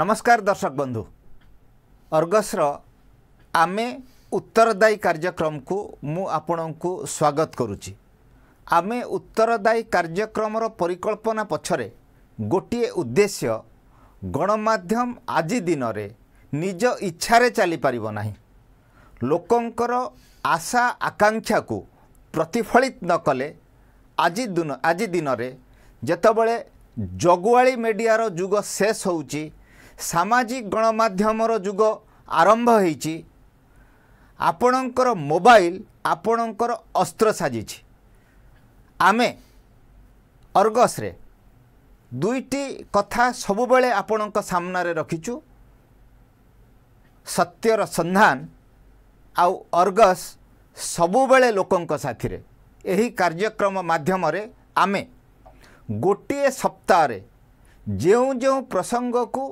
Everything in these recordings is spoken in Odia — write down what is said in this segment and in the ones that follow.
ନମସ୍କାର ଦର୍ଶକ ବନ୍ଧୁ ଅର୍ଗସ୍ର ଆମେ ଉତ୍ତରଦାୟୀ କାର୍ଯ୍ୟକ୍ରମକୁ ମୁଁ ଆପଣଙ୍କୁ ସ୍ୱାଗତ କରୁଛି ଆମେ ଉତ୍ତରଦାୟୀ କାର୍ଯ୍ୟକ୍ରମର ପରିକଳ୍ପନା ପଛରେ ଗୋଟିଏ ଉଦ୍ଦେଶ୍ୟ ଗଣମାଧ୍ୟମ ଆଜି ଦିନରେ ନିଜ ଇଚ୍ଛାରେ ଚାଲିପାରିବ ନାହିଁ ଲୋକଙ୍କର ଆଶା ଆକାଂକ୍ଷାକୁ ପ୍ରତିଫଳିତ ନ କଲେ ଆଜି ଆଜି ଦିନରେ ଯେତେବେଳେ ଜଗୁଆଳି ମିଡ଼ିଆର ଯୁଗ ଶେଷ ହେଉଛି ସାମାଜିକ ଗଣମାଧ୍ୟମର ଯୁଗ ଆରମ୍ଭ ହୋଇଛି ଆପଣଙ୍କର ମୋବାଇଲ ଆପଣଙ୍କର ଅସ୍ତ୍ର ସାଜିଛି ଆମେ ଅର୍ଗସରେ ଦୁଇଟି କଥା ସବୁବେଳେ ଆପଣଙ୍କ ସାମ୍ନାରେ ରଖିଛୁ ସତ୍ୟର ସନ୍ଧାନ ଆଉ ଅର୍ଗସ ସବୁବେଳେ ଲୋକଙ୍କ ସାଥିରେ ଏହି କାର୍ଯ୍ୟକ୍ରମ ମାଧ୍ୟମରେ ଆମେ ଗୋଟିଏ ସପ୍ତାହରେ ଯେଉଁ ଯେଉଁ ପ୍ରସଙ୍ଗକୁ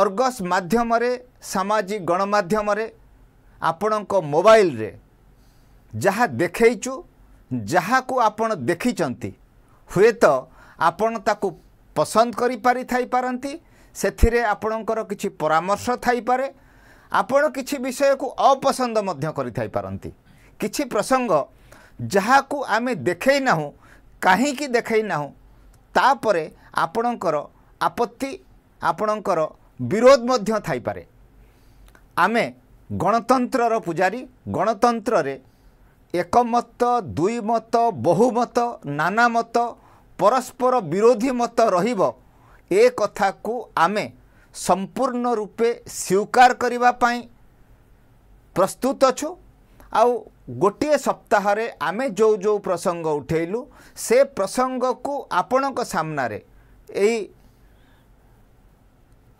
ଅର୍ଗସ୍ ମାଧ୍ୟମରେ ସାମାଜିକ ଗଣମାଧ୍ୟମରେ ଆପଣଙ୍କ ମୋବାଇଲରେ ଯାହା ଦେଖେଇଛୁ ଯାହାକୁ ଆପଣ ଦେଖିଛନ୍ତି ହୁଏତ ଆପଣ ତାକୁ ପସନ୍ଦ କରିପାରି ଥାଇପାରନ୍ତି ସେଥିରେ ଆପଣଙ୍କର କିଛି ପରାମର୍ଶ ଥାଇପାରେ ଆପଣ କିଛି ବିଷୟକୁ ଅପସନ୍ଦ ମଧ୍ୟ କରିଥାଇପାରନ୍ତି କିଛି ପ୍ରସଙ୍ଗ ଯାହାକୁ ଆମେ ଦେଖେଇ ନାହୁଁ କାହିଁକି ଦେଖେଇ ନାହୁଁ ତାପରେ ଆପଣଙ୍କର ଆପତ୍ତି ଆପଣଙ୍କର ବିରୋଧ ମଧ୍ୟ ଥାଇପାରେ ଆମେ ଗଣତନ୍ତ୍ରର ପୂଜାରୀ ଗଣତନ୍ତ୍ରରେ ଏକମତ ଦୁଇମତ ବହୁମତ ନାନାମତ ପରସ୍ପର ବିରୋଧୀ ମତ ରହିବ ଏ କଥାକୁ ଆମେ ସମ୍ପୂର୍ଣ୍ଣ ରୂପେ ସ୍ୱୀକାର କରିବା ପାଇଁ ପ୍ରସ୍ତୁତ ଅଛୁ ଆଉ ଗୋଟିଏ ସପ୍ତାହରେ ଆମେ ଯେଉଁ ଯେଉଁ ପ୍ରସଙ୍ଗ ଉଠାଇଲୁ ସେ ପ୍ରସଙ୍ଗକୁ ଆପଣଙ୍କ ସାମ୍ନାରେ ଏଇ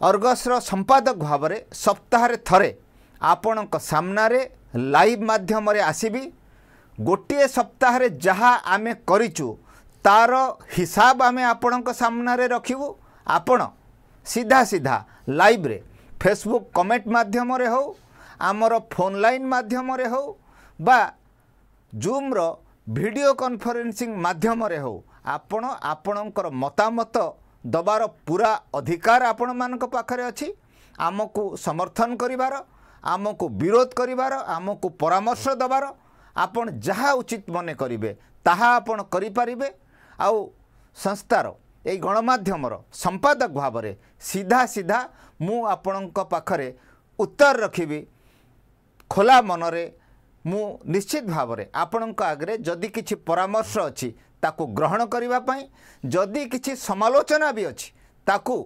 ଅର୍ଗସର ସମ୍ପାଦକ ଭାବରେ ସପ୍ତାହରେ ଥରେ ଆପଣଙ୍କ ସାମ୍ନାରେ ଲାଇଭ୍ ମାଧ୍ୟମରେ ଆସିବି ଗୋଟିଏ ସପ୍ତାହରେ ଯାହା ଆମେ କରିଛୁ ତାର ହିସାବ ଆମେ ଆପଣଙ୍କ ସାମ୍ନାରେ ରଖିବୁ ଆପଣ ସିଧା ସିଧା ଲାଇଭ୍ରେ ଫେସବୁକ୍ କମେଣ୍ଟ ମାଧ୍ୟମରେ ହେଉ ଆମର ଫୋନ୍ ଲାଇନ୍ ମାଧ୍ୟମରେ ହେଉ ବା ଜୁମ୍ର ଭିଡ଼ିଓ କନଫରେନ୍ସିଂ ମାଧ୍ୟମରେ ହେଉ ଆପଣ ଆପଣଙ୍କର ମତାମତ ଦେବାର ପୁରା ଅଧିକାର ଆପଣମାନଙ୍କ ପାଖରେ ଅଛି ଆମକୁ ସମର୍ଥନ କରିବାର ଆମକୁ ବିରୋଧ କରିବାର ଆମକୁ ପରାମର୍ଶ ଦେବାର ଆପଣ ଯାହା ଉଚିତ ମନେ କରିବେ ତାହା ଆପଣ କରିପାରିବେ ଆଉ ସଂସ୍ଥାର ଏଇ ଗଣମାଧ୍ୟମର ସମ୍ପାଦକ ଭାବରେ ସିଧା ସିଧା ମୁଁ ଆପଣଙ୍କ ପାଖରେ ଉତ୍ତର ରଖିବି ଖୋଲା ମନରେ ମୁଁ ନିଶ୍ଚିତ ଭାବରେ ଆପଣଙ୍କ ଆଗରେ ଯଦି କିଛି ପରାମର୍ଶ ଅଛି ତାକୁ ଗ୍ରହଣ କରିବା ପାଇଁ ଯଦି କିଛି ସମାଲୋଚନା ବି ଅଛି ତାକୁ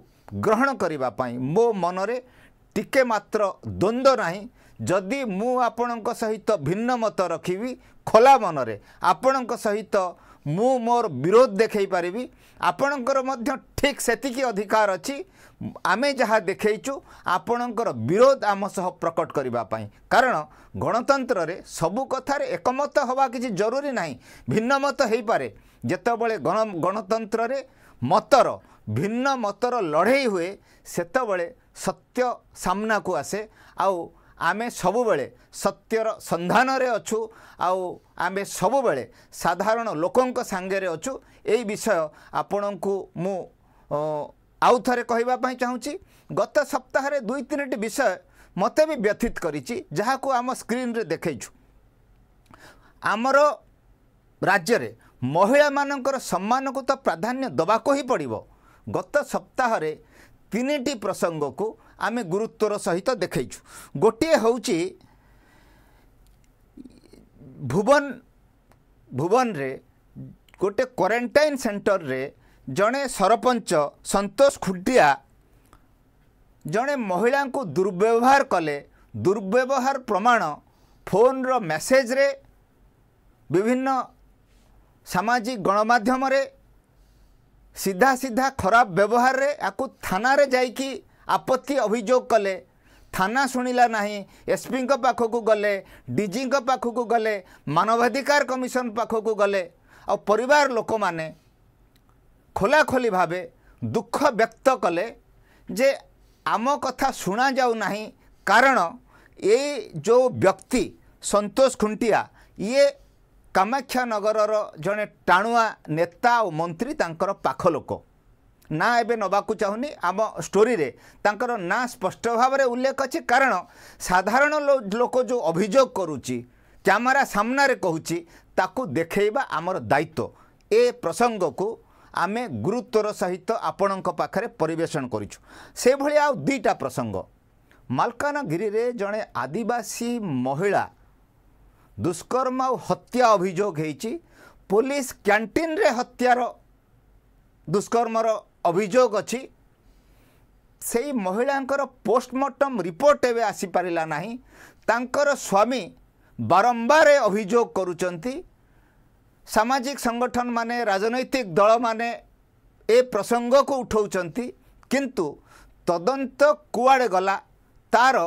ଗ୍ରହଣ କରିବା ପାଇଁ ମୋ ମନରେ ଟିକେ ମାତ୍ର ଦ୍ୱନ୍ଦ୍ୱ ନାହିଁ ଯଦି ମୁଁ ଆପଣଙ୍କ ସହିତ ଭିନ୍ନ ମତ ରଖିବି ଖୋଲା ମନରେ ଆପଣଙ୍କ ସହିତ ମୁଁ ମୋର ବିରୋଧ ଦେଖାଇ ପାରିବି ଆପଣଙ୍କର ମଧ୍ୟ ଠିକ୍ ସେତିକି ଅଧିକାର ଅଛି ଆମେ ଯାହା ଦେଖାଇଛୁ ଆପଣଙ୍କର ବିରୋଧ ଆମ ସହ ପ୍ରକଟ କରିବା ପାଇଁ କାରଣ ଗଣତନ୍ତ୍ରରେ ସବୁ କଥାରେ ଏକମତ ହେବା କିଛି ଜରୁରୀ ନାହିଁ ଭିନ୍ନମତ ହୋଇପାରେ ଯେତେବେଳେ ଗଣ ଗଣତନ୍ତ୍ରରେ ମତର ଭିନ୍ନ ମତର ଲଢ଼େଇ ହୁଏ ସେତେବେଳେ ସତ୍ୟ ସାମ୍ନାକୁ ଆସେ ଆଉ ଆମେ ସବୁବେଳେ ସତ୍ୟର ସନ୍ଧାନରେ ଅଛୁ ଆଉ ଆମେ ସବୁବେଳେ ସାଧାରଣ ଲୋକଙ୍କ ସାଙ୍ଗରେ ଅଛୁ ଏଇ ବିଷୟ ଆପଣଙ୍କୁ ମୁଁ ଆଉ ଥରେ କହିବା ପାଇଁ ଚାହୁଁଛି ଗତ ସପ୍ତାହରେ ଦୁଇ ତିନିଟି ବିଷୟ ମୋତେ ବି ବ୍ୟଥିତ କରିଛି ଯାହାକୁ ଆମ ସ୍କ୍ରିନ୍ରେ ଦେଖେଇଛୁ ଆମର ରାଜ୍ୟରେ ମହିଳାମାନଙ୍କର ସମ୍ମାନକୁ ତ ପ୍ରାଧାନ୍ୟ ଦେବାକୁ ହିଁ ପଡ଼ିବ ଗତ ସପ୍ତାହରେ ତିନିଟି ପ୍ରସଙ୍ଗକୁ ଆମେ ଗୁରୁତ୍ୱର ସହିତ ଦେଖେଇଛୁ ଗୋଟିଏ ହେଉଛି ଭୁବନ ଭୁବନରେ ଗୋଟିଏ କ୍ୱାରେଣ୍ଟାଇନ୍ ସେଣ୍ଟରରେ ଜଣେ ସରପଞ୍ଚ ସନ୍ତୋଷ ଖୁଣ୍ଟିଆ ଜଣେ ମହିଳାଙ୍କୁ ଦୁର୍ବ୍ୟବହାର କଲେ ଦୁର୍ବ୍ୟବହାର ପ୍ରମାଣ ଫୋନ୍ର ମେସେଜରେ ବିଭିନ୍ନ ସାମାଜିକ ଗଣମାଧ୍ୟମରେ ସିଧା ସିଧା ଖରାପ ବ୍ୟବହାରରେ ଆକୁ ଥାନାରେ ଯାଇକି ଆପତ୍ତି ଅଭିଯୋଗ କଲେ ଥାନା ଶୁଣିଲା ନାହିଁ ଏସ୍ପିଙ୍କ ପାଖକୁ ଗଲେ ଡିଜିଙ୍କ ପାଖକୁ ଗଲେ ମାନବାଧିକାର କମିଶନ ପାଖକୁ ଗଲେ ଆଉ ପରିବାର ଲୋକମାନେ ଖୋଲାଖୋଲି ଭାବେ ଦୁଃଖ ବ୍ୟକ୍ତ କଲେ ଯେ ଆମ କଥା ଶୁଣାଯାଉନାହିଁ କାରଣ ଏଇ ଯେଉଁ ବ୍ୟକ୍ତି ସନ୍ତୋଷ ଖୁଣ୍ଟିଆ ଇଏ କାମାକ୍ଷାନଗରର ଜଣେ ଟାଣୁଆ ନେତା ଆଉ ମନ୍ତ୍ରୀ ତାଙ୍କର ପାଖ ଲୋକ ନା ଏବେ ନେବାକୁ ଚାହୁଁନି ଆମ ଷ୍ଟୋରିରେ ତାଙ୍କର ନାଁ ସ୍ପଷ୍ଟ ଭାବରେ ଉଲ୍ଲେଖ ଅଛି କାରଣ ସାଧାରଣ ଲୋକ ଯେଉଁ ଅଭିଯୋଗ କରୁଛି କ୍ୟାମେରା ସାମ୍ନାରେ କହୁଛି ତାକୁ ଦେଖାଇବା ଆମର ଦାୟିତ୍ୱ ଏ ପ୍ରସଙ୍ଗକୁ ଆମେ ଗୁରୁତ୍ୱର ସହିତ ଆପଣଙ୍କ ପାଖରେ ପରିବେଷଣ କରିଛୁ ସେଭଳି ଆଉ ଦୁଇଟା ପ୍ରସଙ୍ଗ ମାଲକାନଗିରିରେ ଜଣେ ଆଦିବାସୀ ମହିଳା ଦୁଷ୍କର୍ମ ଆଉ ହତ୍ୟା ଅଭିଯୋଗ ହେଇଛି ପୋଲିସ କ୍ୟାଣ୍ଟିନରେ ହତ୍ୟାର ଦୁଷ୍କର୍ମର ଅଭିଯୋଗ ଅଛି ସେଇ ମହିଳାଙ୍କର ପୋଷ୍ଟମର୍ଟମ୍ ରିପୋର୍ଟ ଏବେ ଆସିପାରିଲା ନାହିଁ ତାଙ୍କର ସ୍ୱାମୀ ବାରମ୍ବାର ଅଭିଯୋଗ କରୁଛନ୍ତି ସାମାଜିକ ସଂଗଠନମାନେ ରାଜନୈତିକ ଦଳମାନେ ଏ ପ୍ରସଙ୍ଗକୁ ଉଠାଉଛନ୍ତି କିନ୍ତୁ ତଦନ୍ତ କୁଆଡ଼େ ଗଲା ତା'ର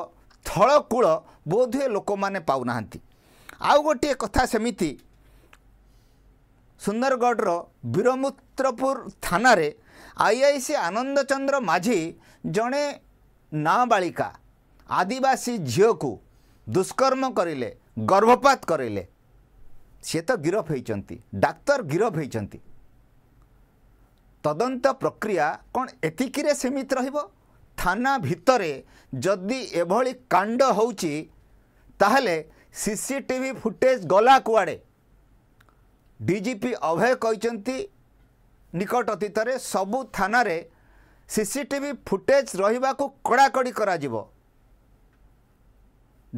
ଥଳକୂଳ ବୋଧହୁଏ ଲୋକମାନେ ପାଉନାହାନ୍ତି ଆଉ ଗୋଟିଏ କଥା ସେମିତି ସୁନ୍ଦରଗଡ଼ର ବୀରମୁତ୍ରପୁର ଥାନାରେ I I C Ananda Chandra Majhi ଜଣେ ନାବାଳିକା ଆଦିବାସୀ ଝିଅକୁ ଦୁଷ୍କର୍ମ କରିଲେ ଗର୍ଭପାତ କରିଲେ ସିଏ ତ ଗିରଫ ହୋଇଛନ୍ତି ଡାକ୍ତର ଗିରଫ ହୋଇଛନ୍ତି ତଦନ୍ତ ପ୍ରକ୍ରିୟା କ'ଣ ଏତିକିରେ ସୀମିତ ରହିବ ଥାନା ଭିତରେ ଯଦି ଏଭଳି କାଣ୍ଡ ହେଉଛି ତାହେଲେ ସିସିଟିଭି ଫୁଟେଜ ଗଲା କୁଆଡ଼େ ଡିଜିପି ଅଭୟ କହିଛନ୍ତି ନିକଟ ଅତୀତରେ ସବୁ ଥାନାରେ ସିସିଟିଭି ଫୁଟେଜ ରହିବାକୁ କଡ଼ାକଡ଼ି କରାଯିବ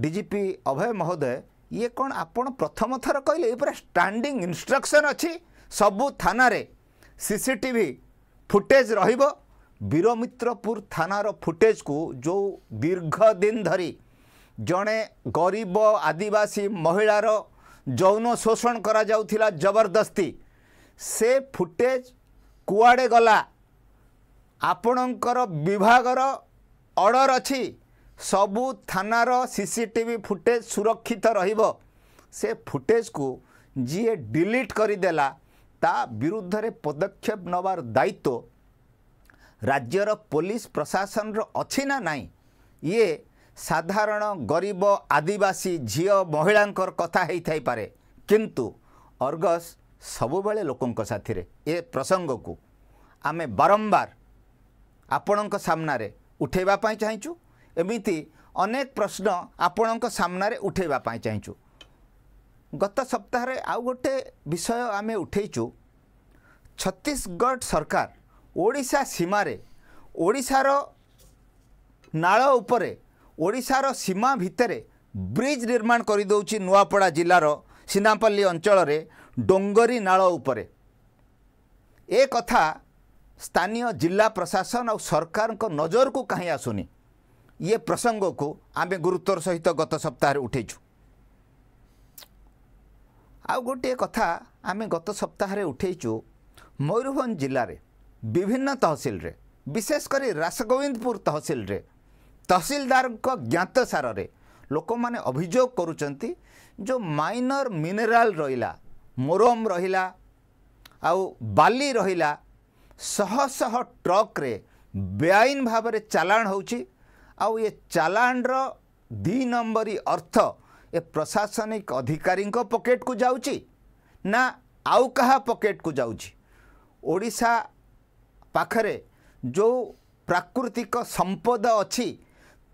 ଡିଜିପି ଅଭୟ ମହୋଦୟ ଇଏ କ'ଣ ଆପଣ ପ୍ରଥମ ଥର କହିଲେ ଏ ପୁରା ଷ୍ଟାଣ୍ଡିଂ ଇନ୍ଷ୍ଟ୍ରକ୍ସନ୍ ଅଛି ସବୁ ଥାନାରେ ସିସିଟିଭି ଫୁଟେଜ ରହିବ ବୀରମିତ୍ରପୁର ଥାନାର ଫୁଟେଜକୁ ଯେଉଁ ଦୀର୍ଘ ଦିନ ଧରି ଜଣେ ଗରିବ ଆଦିବାସୀ ମହିଳାର ଯୌନ ଶୋଷଣ କରାଯାଉଥିଲା ଜବରଦସ୍ତି ସେ ଫୁଟେଜ କୁଆଡ଼େ ଗଲା ଆପଣଙ୍କର ବିଭାଗର ଅର୍ଡ଼ର ଅଛି ସବୁ ଥାନାର ସିସିଟିଭି ଫୁଟେଜ ସୁରକ୍ଷିତ ରହିବ ସେ ଫୁଟେଜକୁ ଯିଏ ଡିଲିଟ୍ କରିଦେଲା ତା ବିରୁଦ୍ଧରେ ପଦକ୍ଷେପ ନେବାର ଦାୟିତ୍ୱ ରାଜ୍ୟର ପୋଲିସ ପ୍ରଶାସନର ଅଛି ନା ନାହିଁ ଇଏ ସାଧାରଣ ଗରିବ ଆଦିବାସୀ ଝିଅ ମହିଳାଙ୍କର କଥା ହେଇଥାଇପାରେ କିନ୍ତୁ ଅର୍ଗସ ସବୁବେଳେ ଲୋକଙ୍କ ସାଥିରେ ଏ ପ୍ରସଙ୍ଗକୁ ଆମେ ବାରମ୍ବାର ଆପଣଙ୍କ ସାମ୍ନାରେ ଉଠାଇବା ପାଇଁ ଚାହିଁଛୁ ଏମିତି ଅନେକ ପ୍ରଶ୍ନ ଆପଣଙ୍କ ସାମ୍ନାରେ ଉଠାଇବା ପାଇଁ ଚାହିଁଛୁ ଗତ ସପ୍ତାହରେ ଆଉ ଗୋଟେ ବିଷୟ ଆମେ ଉଠାଇଛୁ ଛତିଶଗଡ଼ ସରକାର ଓଡ଼ିଶା ସୀମାରେ ଓଡ଼ିଶାର ନାଳ ଉପରେ ଓଡ଼ିଶାର ସୀମା ଭିତରେ ବ୍ରିଜ୍ ନିର୍ମାଣ କରିଦେଉଛି ନୂଆପଡ଼ା ଜିଲ୍ଲାର ସିନାପାଲ୍ଲୀ ଅଞ୍ଚଳରେ ଡୋଙ୍ଗରୀ ନାଳ ଉପରେ ଏ କଥା ସ୍ଥାନୀୟ ଜିଲ୍ଲା ପ୍ରଶାସନ ଆଉ ସରକାରଙ୍କ ନଜରକୁ କାହିଁ ଆସୁନି ଇଏ ପ୍ରସଙ୍ଗକୁ ଆମେ ଗୁରୁତ୍ୱର ସହିତ ଗତ ସପ୍ତାହରେ ଉଠେଇଛୁ ଆଉ ଗୋଟିଏ କଥା ଆମେ ଗତ ସପ୍ତାହରେ ଉଠେଇଛୁ ମୟୂରଭଞ୍ଜ ଜିଲ୍ଲାରେ ବିଭିନ୍ନ ତହସିଲରେ ବିଶେଷ କରି ରାସଗୋବିନ୍ଦପୁର ତହସିଲରେ ତହସିଲଦାରଙ୍କ ଜ୍ଞାତସାରରେ ଲୋକମାନେ ଅଭିଯୋଗ କରୁଛନ୍ତି ଯେଉଁ ମାଇନର ମିନେରାଲ ରହିଲା ମୋରମ ରହିଲା ଆଉ ବାଲି ରହିଲା ଶହ ଶହ ଟ୍ରକ୍ରେ ବେଆଇନ ଭାବରେ ଚାଲାଣ ହେଉଛି ଆଉ ଏ ଚାଲାଣର ଦୁଇ ନମ୍ବରୀ ଅର୍ଥ ଏ ପ୍ରଶାସନିକ ଅଧିକାରୀଙ୍କ ପକେଟ୍କୁ ଯାଉଛି ନା ଆଉ କାହା ପକେଟକୁ ଯାଉଛି ଓଡ଼ିଶା ପାଖରେ ଯେଉଁ ପ୍ରାକୃତିକ ସମ୍ପଦ ଅଛି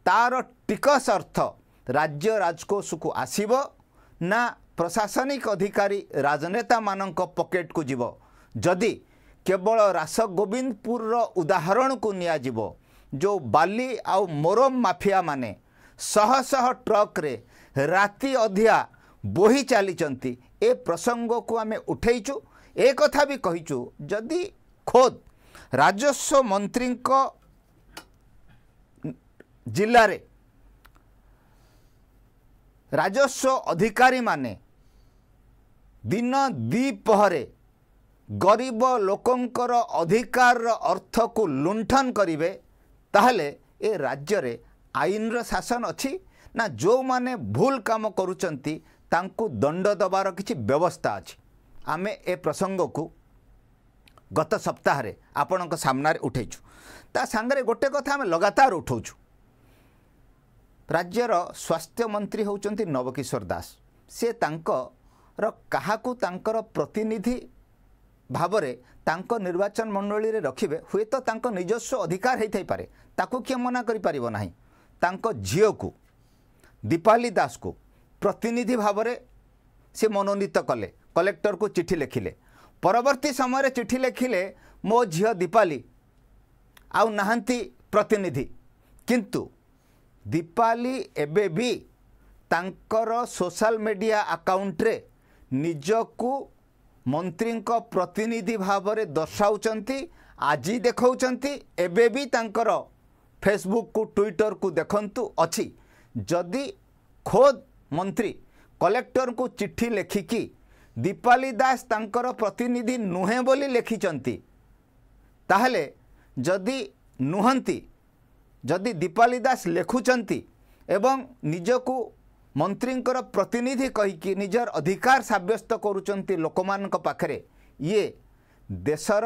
ତା'ର ଟିକସ ଅର୍ଥ ରାଜ୍ୟ ରାଜକୋଷକୁ ଆସିବ ନା ପ୍ରଶାସନିକ ଅଧିକାରୀ ରାଜନେତାମାନଙ୍କ ପକେଟକୁ ଯିବ ଯଦି କେବଳ ରାସଗୋବିନ୍ଦପୁରର ଉଦାହରଣକୁ ନିଆଯିବ ଯେଉଁ ବାଲି ଆଉ ମୋରମ ମାଫିଆମାନେ ଶହ ଶହ ଟ୍ରକ୍ରେ ରାତି ଅଧିଆ ବୋହି ଚାଲିଛନ୍ତି ଏ ପ୍ରସଙ୍ଗକୁ ଆମେ ଉଠେଇଛୁ ଏ କଥା ବି କହିଛୁ ଯଦି ଖୋଦ୍ ରାଜସ୍ୱ ମନ୍ତ୍ରୀଙ୍କ ଜିଲ୍ଲାରେ ରାଜସ୍ୱ ଅଧିକାରୀମାନେ ଦିନ ଦ୍ୱିପହରେ ଗରିବ ଲୋକଙ୍କର ଅଧିକାରର ଅର୍ଥକୁ ଲୁଣ୍ଠନ କରିବେ ତାହେଲେ ଏ ରାଜ୍ୟରେ ଆଇନର ଶାସନ ଅଛି ନା ଯେଉଁମାନେ ଭୁଲ କାମ କରୁଛନ୍ତି ତାଙ୍କୁ ଦଣ୍ଡ ଦେବାର କିଛି ବ୍ୟବସ୍ଥା ଅଛି ଆମେ ଏ ପ୍ରସଙ୍ଗକୁ ଗତ ସପ୍ତାହରେ ଆପଣଙ୍କ ସାମ୍ନାରେ ଉଠେଇଛୁ ତା ସାଙ୍ଗରେ ଗୋଟେ କଥା ଆମେ ଲଗାତାର ଉଠାଉଛୁ ରାଜ୍ୟର ସ୍ୱାସ୍ଥ୍ୟମନ୍ତ୍ରୀ ହେଉଛନ୍ତି ନବକିଶୋର ଦାସ ସେ ତାଙ୍କର କାହାକୁ ତାଙ୍କର ପ୍ରତିନିଧି ଭାବରେ ତାଙ୍କ ନିର୍ବାଚନ ମଣ୍ଡଳୀରେ ରଖିବେ ହୁଏତ ତାଙ୍କ ନିଜସ୍ୱ ଅଧିକାର ହୋଇଥାଇପାରେ ତାକୁ କିଏ ମନା କରିପାରିବ ନାହିଁ ତାଙ୍କ ଝିଅକୁ ଦୀପାଲି ଦାସକୁ ପ୍ରତିନିଧି ଭାବରେ ସେ ମନୋନୀତ କଲେ କଲେକ୍ଟରକୁ ଚିଠି ଲେଖିଲେ ପରବର୍ତ୍ତୀ ସମୟରେ ଚିଠି ଲେଖିଲେ ମୋ ଝିଅ ଦୀପାଲି ଆଉ ନାହାନ୍ତି ପ୍ରତିନିଧି କିନ୍ତୁ ଦୀପାଲି ଏବେ ବି ତାଙ୍କର ସୋଶାଲ ମିଡ଼ିଆ ଆକାଉଣ୍ଟରେ ନିଜକୁ ମନ୍ତ୍ରୀଙ୍କ ପ୍ରତିନିଧି ଭାବରେ ଦର୍ଶାଉଛନ୍ତି ଆଜି ଦେଖାଉଛନ୍ତି ଏବେ ବି ତାଙ୍କର ଫେସବୁକକୁ ଟ୍ୱିଟରକୁ ଦେଖନ୍ତୁ ଅଛି ଯଦି ଖୋଦ୍ ମନ୍ତ୍ରୀ କଲେକ୍ଟରଙ୍କୁ ଚିଠି ଲେଖିକି ଦୀପାଲି ଦାସ ତାଙ୍କର ପ୍ରତିନିଧି ନୁହେଁ ବୋଲି ଲେଖିଛନ୍ତି ତାହେଲେ ଯଦି ନୁହନ୍ତି ଯଦି ଦୀପାଳି ଦାସ ଲେଖୁଛନ୍ତି ଏବଂ ନିଜକୁ ମନ୍ତ୍ରୀଙ୍କର ପ୍ରତିନିଧି କହିକି ନିଜର ଅଧିକାର ସାବ୍ୟସ୍ତ କରୁଛନ୍ତି ଲୋକମାନଙ୍କ ପାଖରେ ଇଏ ଦେଶର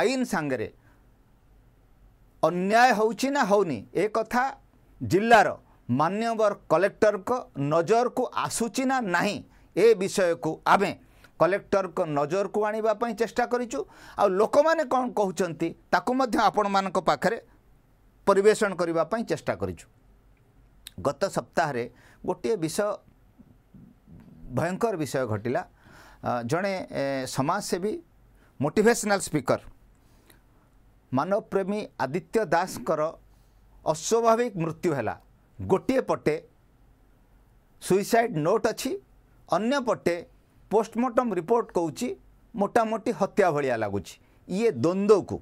ଆଇନ ସାଙ୍ଗରେ ଅନ୍ୟାୟ ହେଉଛି ନା ହେଉନି ଏ କଥା ଜିଲ୍ଲାର ମାନ୍ୟବର କଲେକ୍ଟରଙ୍କ ନଜରକୁ ଆସୁଛି ନା ନାହିଁ ଏ ବିଷୟକୁ ଆମେ କଲେକ୍ଟରଙ୍କ ନଜରକୁ ଆଣିବା ପାଇଁ ଚେଷ୍ଟା କରିଛୁ ଆଉ ଲୋକମାନେ କ'ଣ କହୁଛନ୍ତି ତାକୁ ମଧ୍ୟ ଆପଣମାନଙ୍କ ପାଖରେ ପରିବେଷଣ କରିବା ପାଇଁ ଚେଷ୍ଟା କରିଛୁ ଗତ ସପ୍ତାହରେ ଗୋଟିଏ ବିଷୟ ଭୟଙ୍କର ବିଷୟ ଘଟିଲା ଜଣେ ସମାଜସେବୀ ମୋଟିଭେସନାଲ୍ ସ୍ପିକର ମାନବପ୍ରେମୀ ଆଦିତ୍ୟ ଦାସଙ୍କର ଅସ୍ୱାଭାବିକ ମୃତ୍ୟୁ ହେଲା ଗୋଟିଏ ପଟେ ସୁଇସାଇଡ୍ ନୋଟ୍ ଅଛି ଅନ୍ୟପଟେ ପୋଷ୍ଟମର୍ଟମ୍ ରିପୋର୍ଟ କହୁଛି ମୋଟାମୋଟି ହତ୍ୟା ଭଳିଆ ଲାଗୁଛି ଇଏ ଦ୍ୱନ୍ଦ୍ୱକୁ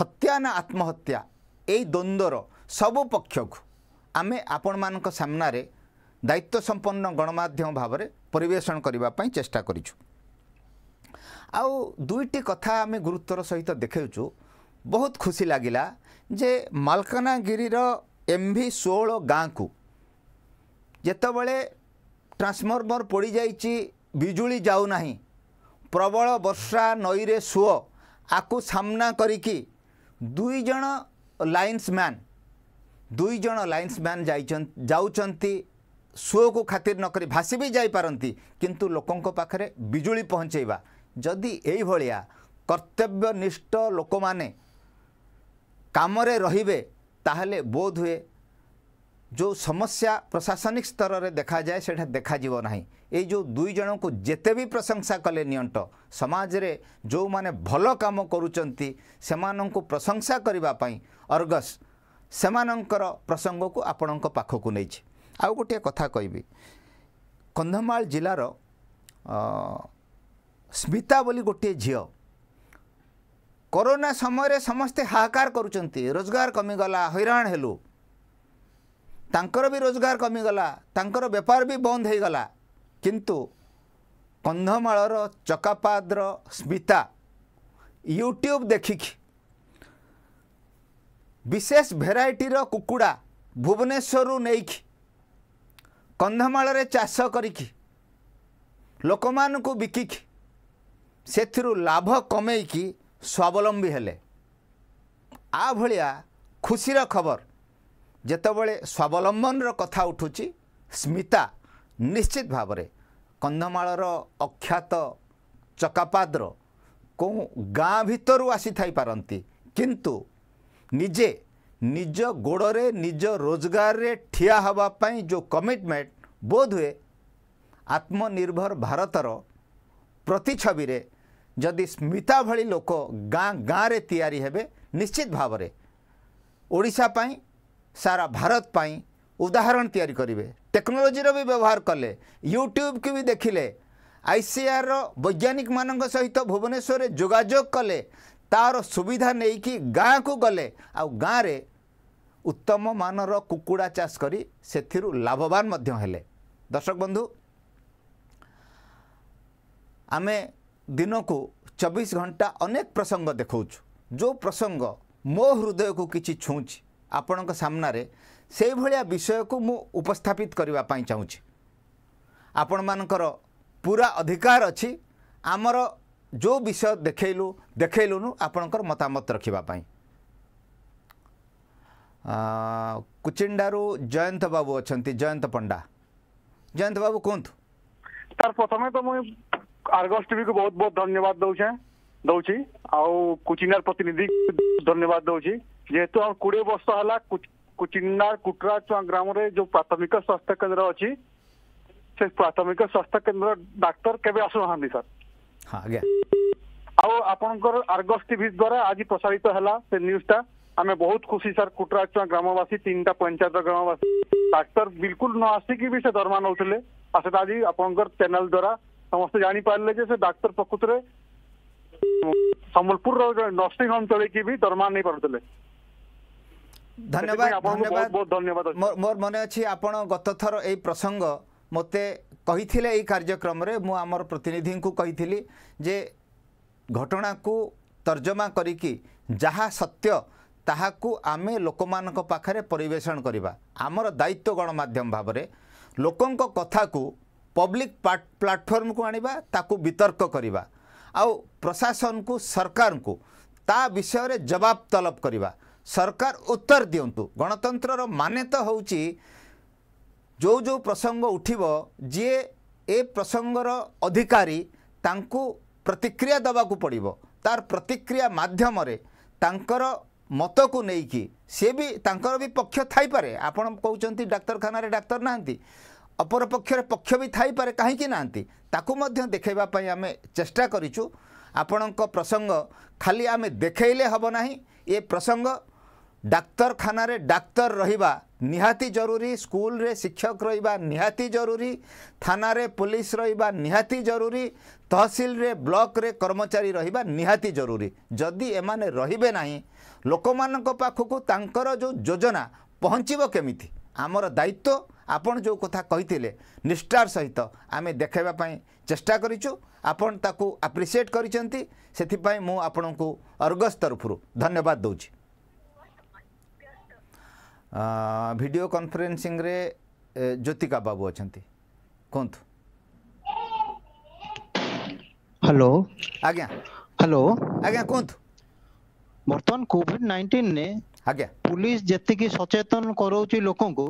ହତ୍ୟା ନା ଆତ୍ମହତ୍ୟା ଏଇ ଦ୍ୱନ୍ଦ୍ୱର ସବୁ ପକ୍ଷକୁ ଆମେ ଆପଣମାନଙ୍କ ସାମ୍ନାରେ ଦାୟିତ୍ୱ ସମ୍ପନ୍ନ ଗଣମାଧ୍ୟମ ଭାବରେ ପରିବେଷଣ କରିବା ପାଇଁ ଚେଷ୍ଟା କରିଛୁ ଆଉ ଦୁଇଟି କଥା ଆମେ ଗୁରୁତ୍ୱର ସହିତ ଦେଖାଉଛୁ ବହୁତ ଖୁସି ଲାଗିଲା ଯେ ମାଲକାନଗିରିର ଏମ୍ ଭି ଷୋହଳ ଗାଁକୁ ଯେତେବେଳେ ଟ୍ରାନ୍ସଫର୍ମର ପୋଡ଼ିଯାଇଛି ବିଜୁଳି ଯାଉନାହିଁ ପ୍ରବଳ ବର୍ଷା ନଈରେ ସୁଅ ଆକୁ ସାମ୍ନା କରିକି ଦୁଇ ଜଣ ଲାଇନ୍ସମ୍ୟାନ୍ ଦୁଇ ଜଣ ଲାଇନ୍ସମ୍ୟାନ୍ ଯାଉଛନ୍ତି ସୁଅକୁ ଖାତିର ନକରି ଭାସି ବି ଯାଇପାରନ୍ତି କିନ୍ତୁ ଲୋକଙ୍କ ପାଖରେ ବିଜୁଳି ପହଞ୍ଚାଇବା ଯଦି ଏଇଭଳିଆ କର୍ତ୍ତବ୍ୟନିଷ୍ଠ ଲୋକମାନେ କାମରେ ରହିବେ ତାହେଲେ ବୋଧ ହୁଏ ଯେଉଁ ସମସ୍ୟା ପ୍ରଶାସନିକ ସ୍ତରରେ ଦେଖାଯାଏ ସେଇଟା ଦେଖାଯିବ ନାହିଁ ଏଇ ଯେଉଁ ଦୁଇ ଜଣଙ୍କୁ ଯେତେ ବି ପ୍ରଶଂସା କଲେ ନିଅଣ୍ଟ ସମାଜରେ ଯେଉଁମାନେ ଭଲ କାମ କରୁଛନ୍ତି ସେମାନଙ୍କୁ ପ୍ରଶଂସା କରିବା ପାଇଁ ଅର୍ଗସ୍ ସେମାନଙ୍କର ପ୍ରସଙ୍ଗକୁ ଆପଣଙ୍କ ପାଖକୁ ନେଇଛି ଆଉ ଗୋଟିଏ କଥା କହିବି କନ୍ଧମାଳ ଜିଲ୍ଲାର ସ୍ମିତା ବୋଲି ଗୋଟିଏ ଝିଅ କରୋନା ସମୟରେ ସମସ୍ତେ ହାହାକାର କରୁଛନ୍ତି ରୋଜଗାର କମିଗଲା ହଇରାଣ ହେଲୁ ତାଙ୍କର ବି ରୋଜଗାର କମିଗଲା ତାଙ୍କର ବେପାର ବି ବନ୍ଦ ହୋଇଗଲା କିନ୍ତୁ କନ୍ଧମାଳର ଚକାପାଦର ସ୍ମିତା ୟୁଟ୍ୟୁବ୍ ଦେଖିକି ବିଶେଷ ଭେରାଇଟିର କୁକୁଡ଼ା ଭୁବନେଶ୍ୱରରୁ ନେଇକି କନ୍ଧମାଳରେ ଚାଷ କରିକି ଲୋକମାନଙ୍କୁ ବିକିକି ସେଥିରୁ ଲାଭ କମେଇକି ସ୍ୱାବଲମ୍ବୀ ହେଲେ ଆ ଭଳିଆ ଖୁସିର ଖବର ଯେତେବେଳେ ସ୍ୱାବଲମ୍ବନର କଥା ଉଠୁଛି ସ୍ମିତା ନିଶ୍ଚିତ ଭାବରେ କନ୍ଧମାଳର ଅଖ୍ୟାତ ଚକାପାଦ୍ର କେଉଁ ଗାଁ ଭିତରୁ ଆସିଥାଇପାରନ୍ତି କିନ୍ତୁ ନିଜେ ନିଜ ଗୋଡ଼ରେ ନିଜ ରୋଜଗାରରେ ଠିଆ ହେବା ପାଇଁ ଯେଉଁ କମିଟମେଣ୍ଟ ବୋଧହୁଏ ଆତ୍ମନିର୍ଭର ଭାରତର ପ୍ରତିଛବିରେ ଯଦି ସ୍ମିତା ଭଳି ଲୋକ ଗାଁ ଗାଁରେ ତିଆରି ହେବେ ନିଶ୍ଚିତ ଭାବରେ ଓଡ଼ିଶା ପାଇଁ ସାରା ଭାରତ ପାଇଁ ଉଦାହରଣ ତିଆରି କରିବେ ଟେକ୍ନୋଲୋଜିର ବି ବ୍ୟବହାର କଲେ ୟୁଟ୍ୟୁବ୍କୁ ବି ଦେଖିଲେ ଆଇସିଆର୍ର ବୈଜ୍ଞାନିକମାନଙ୍କ ସହିତ ଭୁବନେଶ୍ୱରରେ ଯୋଗାଯୋଗ କଲେ ତା'ର ସୁବିଧା ନେଇକି ଗାଁକୁ ଗଲେ ଆଉ ଗାଁରେ ଉତ୍ତମ ମାନର କୁକୁଡ଼ା ଚାଷ କରି ସେଥିରୁ ଲାଭବାନ ମଧ୍ୟ ହେଲେ ଦର୍ଶକ ବନ୍ଧୁ ଆମେ ଦିନକୁ ଚବିଶ ଘଣ୍ଟା ଅନେକ ପ୍ରସଙ୍ଗ ଦେଖାଉଛୁ ଯେଉଁ ପ୍ରସଙ୍ଗ ମୋ ହୃଦୟକୁ କିଛି ଛୁଉଁଛି ଆପଣଙ୍କ ସାମ୍ନାରେ त्यही भिया विषयको पूरा अधिकार गर्छ आमर जो विषय देखै देखै लुन आपणको जयंत र कुचिडारु जयन्त बाबु अहिले जयन्त पण्डा जयन्त बहुत बहुत धन्यवाद देउछु आउँचि प्रतिनिधि धन्यवाद दोहे वर्ष होला कुचिन्नार कुटरा चुआ ग्राम रे जो प्राथमिक स्वास्थ्य केंद्र अछि से प्राथमिक स्वास्थ्य केंद्र डाक्टर केबे सर हां आर्गस टीवी द्वारा आज प्रसारित हला से बहुत खुशी सर कुटरा चुआ ग्रामवासी तीनटा पंचायत ग्रामवासी डाक्टर बिल्कुल न आसी कि भी से दरमा नउथले आज आपनकर चैनल द्वारा समस्त जान पारे जे से डाक्टर प्रकृत रे समलपुर रो नर्सिंग होम चले कि भी दरमा नै पडतले ଧନ୍ୟବାଦ ଧନ୍ୟବାଦ ମୋର ମନେ ଅଛି ଆପଣ ଗତଥର ଏଇ ପ୍ରସଙ୍ଗ ମୋତେ କହିଥିଲେ ଏଇ କାର୍ଯ୍ୟକ୍ରମରେ ମୁଁ ଆମର ପ୍ରତିନିଧିଙ୍କୁ କହିଥିଲି ଯେ ଘଟଣାକୁ ତର୍ଜମା କରିକି ଯାହା ସତ୍ୟ ତାହାକୁ ଆମେ ଲୋକମାନଙ୍କ ପାଖରେ ପରିବେଷଣ କରିବା ଆମର ଦାୟିତ୍ୱ ଗଣମାଧ୍ୟମ ଭାବରେ ଲୋକଙ୍କ କଥାକୁ ପବ୍ଲିକ୍ ପ୍ଲାଟଫର୍ମକୁ ଆଣିବା ତାକୁ ବିତର୍କ କରିବା ଆଉ ପ୍ରଶାସନକୁ ସରକାରଙ୍କୁ ତା ବିଷୟରେ ଜବାବ ତଲବ କରିବା ସରକାର ଉତ୍ତର ଦିଅନ୍ତୁ ଗଣତନ୍ତ୍ରର ମାନେ ତ ହେଉଛି ଯେଉଁ ଯେଉଁ ପ୍ରସଙ୍ଗ ଉଠିବ ଯିଏ ଏ ପ୍ରସଙ୍ଗର ଅଧିକାରୀ ତାଙ୍କୁ ପ୍ରତିକ୍ରିୟା ଦେବାକୁ ପଡ଼ିବ ତାର ପ୍ରତିକ୍ରିୟା ମାଧ୍ୟମରେ ତାଙ୍କର ମତକୁ ନେଇକି ସିଏ ବି ତାଙ୍କର ବି ପକ୍ଷ ଥାଇପାରେ ଆପଣ କହୁଛନ୍ତି ଡାକ୍ତରଖାନାରେ ଡାକ୍ତର ନାହାନ୍ତି ଅପରପକ୍ଷରେ ପକ୍ଷ ବି ଥାଇପାରେ କାହିଁକି ନାହାନ୍ତି ତାକୁ ମଧ୍ୟ ଦେଖାଇବା ପାଇଁ ଆମେ ଚେଷ୍ଟା କରିଛୁ ଆପଣଙ୍କ ପ୍ରସଙ୍ଗ ଖାଲି ଆମେ ଦେଖାଇଲେ ହେବ ନାହିଁ ଏ ପ୍ରସଙ୍ଗ ଡାକ୍ତରଖାନାରେ ଡାକ୍ତର ରହିବା ନିହାତି ଜରୁରୀ ସ୍କୁଲରେ ଶିକ୍ଷକ ରହିବା ନିହାତି ଜରୁରୀ ଥାନାରେ ପୋଲିସ ରହିବା ନିହାତି ଜରୁରୀ ତହସିଲରେ ବ୍ଲକରେ କର୍ମଚାରୀ ରହିବା ନିହାତି ଜରୁରୀ ଯଦି ଏମାନେ ରହିବେ ନାହିଁ ଲୋକମାନଙ୍କ ପାଖକୁ ତାଙ୍କର ଯେଉଁ ଯୋଜନା ପହଞ୍ଚିବ କେମିତି ଆମର ଦାୟିତ୍ୱ ଆପଣ ଯେଉଁ କଥା କହିଥିଲେ ନିଷ୍ଠାର ସହିତ ଆମେ ଦେଖାଇବା ପାଇଁ ଚେଷ୍ଟା କରିଛୁ ଆପଣ ତାକୁ ଆପ୍ରିସିଏଟ୍ କରିଛନ୍ତି ସେଥିପାଇଁ ମୁଁ ଆପଣଙ୍କୁ ଅର୍ଗସ୍ ତରଫରୁ ଧନ୍ୟବାଦ ଦେଉଛି ଭିଡ଼ିଓ କନଫରେନ୍ସିଂରେ ଜ୍ୟୋତିକା ବାବୁ ଅଛନ୍ତି କୁହନ୍ତୁ ହ୍ୟାଲୋ ଆଜ୍ଞା ହ୍ୟାଲୋ ଆଜ୍ଞା କୁହନ୍ତୁ ବର୍ତ୍ତମାନ କୋଭିଡ ନାଇଣ୍ଟିନରେ ଆଜ୍ଞା ପୁଲିସ ଯେତିକି ସଚେତନ କରାଉଛି ଲୋକଙ୍କୁ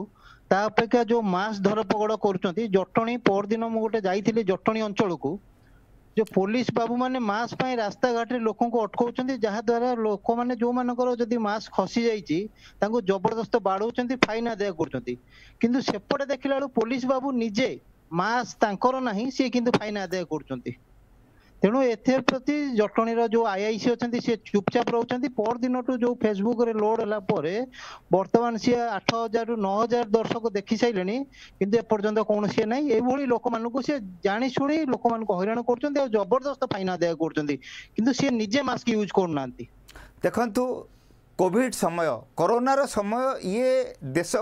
ତା ଅପେକ୍ଷା ଯୋଉ ମାସ୍କ ଧରପଗଡ଼ କରୁଛନ୍ତି ଜଟଣୀ ପରଦିନ ମୁଁ ଗୋଟେ ଯାଇଥିଲି ଜଟଣୀ ଅଞ୍ଚଳକୁ ଯୋଉ ପୋଲିସ ବାବୁ ମାନେ ମାସ୍କ ପାଇଁ ରାସ୍ତାଘାଟରେ ଲୋକଙ୍କୁ ଅଟକଉଛନ୍ତି ଯାହାଦ୍ୱାରା ଲୋକମାନେ ଯୋଉମାନଙ୍କର ଯଦି ମାସ୍କ ଖସି ଯାଇଛି ତାଙ୍କୁ ଜବରଦସ୍ତ ବାଡ଼ଉଛନ୍ତି ଫାଇନ ଆଦାୟ କରୁଛନ୍ତି କିନ୍ତୁ ସେପଟେ ଦେଖିଲା ବେଳକୁ ପୋଲିସ ବାବୁ ନିଜେ ମାସ୍କ ତାଙ୍କର ନାହିଁ ସିଏ କିନ୍ତୁ ଫାଇନ ଆଦାୟ କରୁଛନ୍ତି ତେଣୁ ଏଥିରେ ପ୍ରତି ଜଟଣୀର ଯୋଉ ଆଇଆଇସି ଅଛନ୍ତି ସେ ଚୁପଚାପ ରହୁଛନ୍ତି ପରଦିନଠୁ ଯୋଉ ଫେସବୁକରେ ଲୋଡ ହେଲା ପରେ ବର୍ତ୍ତମାନ ସିଏ ଆଠ ହଜାରରୁ ନଅ ହଜାର ଦର୍ଶକ ଦେଖି ସାରିଲେଣି କିନ୍ତୁ ଏପର୍ଯ୍ୟନ୍ତ କୌଣସି ନାହିଁ ଏଇଭଳି ଲୋକମାନଙ୍କୁ ସେ ଜାଣି ଶୁଣି ଲୋକମାନଙ୍କୁ ହଇରାଣ କରୁଛନ୍ତି ଆଉ ଜବରଦସ୍ତ ଫାଇନା ଦେୟ କରୁଛନ୍ତି କିନ୍ତୁ ସିଏ ନିଜେ ମାସ୍କ ୟୁଜ୍ କରୁନାହାନ୍ତି ଦେଖନ୍ତୁ କୋଭିଡ଼ ସମୟ କରୋନାର ସମୟ ଇଏ ଦେଶ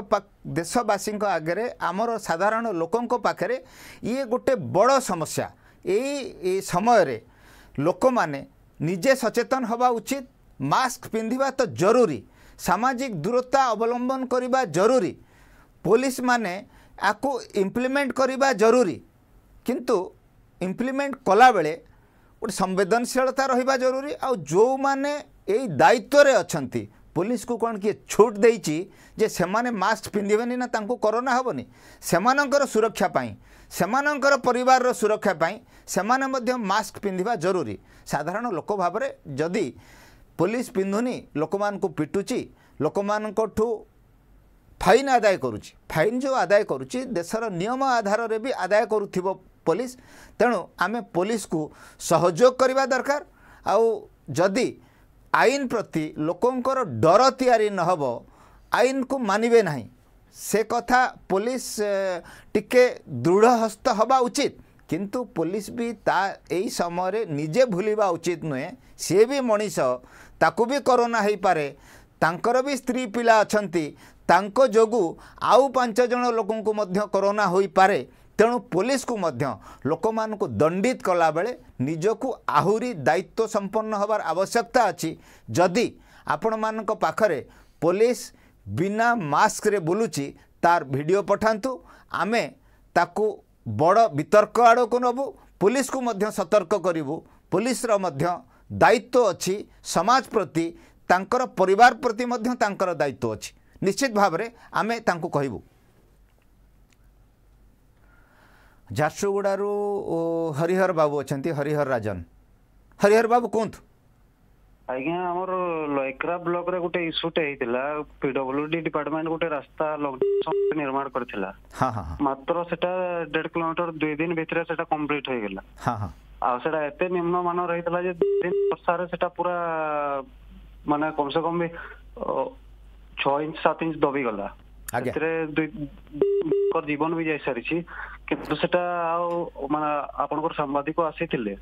ଦେଶବାସୀଙ୍କ ଆଗରେ ଆମର ସାଧାରଣ ଲୋକଙ୍କ ପାଖରେ ଇଏ ଗୋଟେ ବଡ଼ ସମସ୍ୟା ଏଇ ସମୟରେ ଲୋକମାନେ ନିଜେ ସଚେତନ ହେବା ଉଚିତ ମାସ୍କ ପିନ୍ଧିବା ତ ଜରୁରୀ ସାମାଜିକ ଦୂରତା ଅବଲମ୍ବନ କରିବା ଜରୁରୀ ପୋଲିସମାନେ ଆକୁ ଇମ୍ପ୍ଲିମେଣ୍ଟ କରିବା ଜରୁରୀ କିନ୍ତୁ ଇମ୍ପ୍ଲିମେଣ୍ଟ କଲାବେଳେ ଗୋଟେ ସମ୍ବେଦନଶୀଳତା ରହିବା ଜରୁରୀ ଆଉ ଯେଉଁମାନେ ଏଇ ଦାୟିତ୍ୱରେ ଅଛନ୍ତି ପୋଲିସକୁ କ'ଣ କିଏ ଛୁଟ୍ ଦେଇଛି ଯେ ସେମାନେ ମାସ୍କ ପିନ୍ଧିବେନି ନା ତାଙ୍କୁ କରୋନା ହେବନି ସେମାନଙ୍କର ସୁରକ୍ଷା ପାଇଁ ସେମାନଙ୍କର ପରିବାରର ସୁରକ୍ଷା ପାଇଁ ସେମାନେ ମଧ୍ୟ ମାସ୍କ ପିନ୍ଧିବା ଜରୁରୀ ସାଧାରଣ ଲୋକ ଭାବରେ ଯଦି ପୋଲିସ ପିନ୍ଧୁନି ଲୋକମାନଙ୍କୁ ପିଟୁଛି ଲୋକମାନଙ୍କଠୁ ଫାଇନ୍ ଆଦାୟ କରୁଛି ଫାଇନ୍ ଯେଉଁ ଆଦାୟ କରୁଛି ଦେଶର ନିୟମ ଆଧାରରେ ବି ଆଦାୟ କରୁଥିବ ପୋଲିସ ତେଣୁ ଆମେ ପୋଲିସକୁ ସହଯୋଗ କରିବା ଦରକାର ଆଉ ଯଦି ଆଇନ ପ୍ରତି ଲୋକଙ୍କର ଡର ତିଆରି ନହେବ ଆଇନକୁ ମାନିବେ ନାହିଁ ସେ କଥା ପୋଲିସ ଟିକେ ଦୃଢ଼ହସ୍ତ ହେବା ଉଚିତ କିନ୍ତୁ ପୋଲିସ ବି ତା ଏଇ ସମୟରେ ନିଜେ ଭୁଲିବା ଉଚିତ ନୁହେଁ ସିଏ ବି ମଣିଷ ତାକୁ ବି କରୋନା ହେଇପାରେ ତାଙ୍କର ବି ସ୍ତ୍ରୀ ପିଲା ଅଛନ୍ତି ତାଙ୍କ ଯୋଗୁଁ ଆଉ ପାଞ୍ଚ ଜଣ ଲୋକଙ୍କୁ ମଧ୍ୟ କରୋନା ହୋଇପାରେ ତେଣୁ ପୋଲିସକୁ ମଧ୍ୟ ଲୋକମାନଙ୍କୁ ଦଣ୍ଡିତ କଲାବେଳେ ନିଜକୁ ଆହୁରି ଦାୟିତ୍ୱ ସମ୍ପନ୍ନ ହେବାର ଆବଶ୍ୟକତା ଅଛି ଯଦି ଆପଣମାନଙ୍କ ପାଖରେ ପୋଲିସ ବିନା ମାସ୍କରେ ବୁଲୁଛି ତାର ଭିଡ଼ିଓ ପଠାନ୍ତୁ ଆମେ ତାକୁ ବଡ଼ ବିତର୍କ ଆଡ଼କୁ ନେବୁ ପୋଲିସକୁ ମଧ୍ୟ ସତର୍କ କରିବୁ ପୋଲିସର ମଧ୍ୟ ଦାୟିତ୍ୱ ଅଛି ସମାଜ ପ୍ରତି ତାଙ୍କର ପରିବାର ପ୍ରତି ମଧ୍ୟ ତାଙ୍କର ଦାୟିତ୍ୱ ଅଛି ନିଶ୍ଚିତ ଭାବରେ ଆମେ ତାଙ୍କୁ କହିବୁ ଝାରସୁଗୁଡ଼ାରୁ ହରିହର ବାବୁ ଅଛନ୍ତି ହରିହର ରାଜନ ହରିହର ବାବୁ କୁହନ୍ତୁ ନମସ୍କାର ଆଜ୍ଞା ଆମର ବ୍ଲକ ବ୍ଲକରେ ଗୋଟେ ଇସ୍ୟୁଟେ ହେଇଥିଲା ପିଡବ୍ଲ୍ୟୁଡି ଡିପାର୍ଟମେଣ୍ଟ ଗୋଟେ ରାସ୍ତା ନିର୍ମାଣ କରିଥିଲା ମାତ୍ର ସେଟା ଦେଢ କିଲୋମିଟର ଦୁଇ ଦିନ ଭିତରେ ସେଟା କମ୍ପ୍ଲିଟ ହେଇଗଲା ଆଉ ସେଟା ଏତେ ନିମ୍ନମାନର ହେଇଥିଲା ଯେ ଦୁଇ ଦିନ ବର୍ଷାରେ ସେଟା ପୁରା ମାନେ କମ ସେ କମ ବି ଛଅ ଇଞ୍ଚ ସାତ ଇଞ୍ଚ ଦବିଗଲା ସେଥିରେ ଜୀବନ ବି ଯାଇସାରିଛି କିନ୍ତୁ ସେଟା ଆଉ ମାନେ ଆପଣଙ୍କର ସାମ୍ବାଦିକ ଆସିଥିଲେ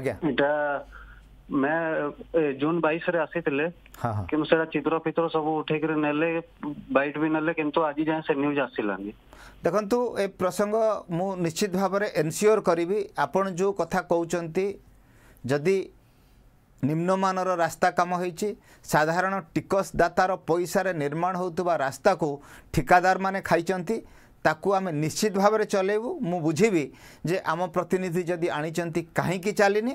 ଏଇଟା मैं जून ବାଇଶରେ ଆସିଥିଲେ आसीଥିଲେ କିନ୍ତୁ ସେଟା ଚିତ୍ର ଫିତ୍ର ସବୁ ଉଠେଇକିରି ନେଲେ ବାଇଟ ବି ନେଲେ କିନ୍ତୁ ଆଜି ଯାଏଁ ସେ ନ୍ୟୁଜ୍ ଆସିଲାନି ଦେଖନ୍ତୁ ଏ ପ୍ରସଙ୍ଗ ମୁଁ ନିଶ୍ଚିତ ଭାବରେ ଏନସିଓର କରିବି ଆପଣ ଯେଉଁ କଥା କହୁଛନ୍ତି ଯଦି ନିମ୍ନମାନର ରାସ୍ତା କାମ ହୋଇଛି ସାଧାରଣ ଟିକସଦାତାର ପଇସାରେ ନିର୍ମାଣ ହେଉଥିବା ରାସ୍ତାକୁ ଠିକାଦାରମାନେ ଖାଇଛନ୍ତି ତାକୁ ଆମେ ନିଶ୍ଚିତ ଭାବରେ ଚଲେଇବୁ ମୁଁ ବୁଝିବି ଯେ ଆମ ପ୍ରତିନିଧି ଯଦି ଆଣିଛନ୍ତି କାହିଁକି ଚାଲିନି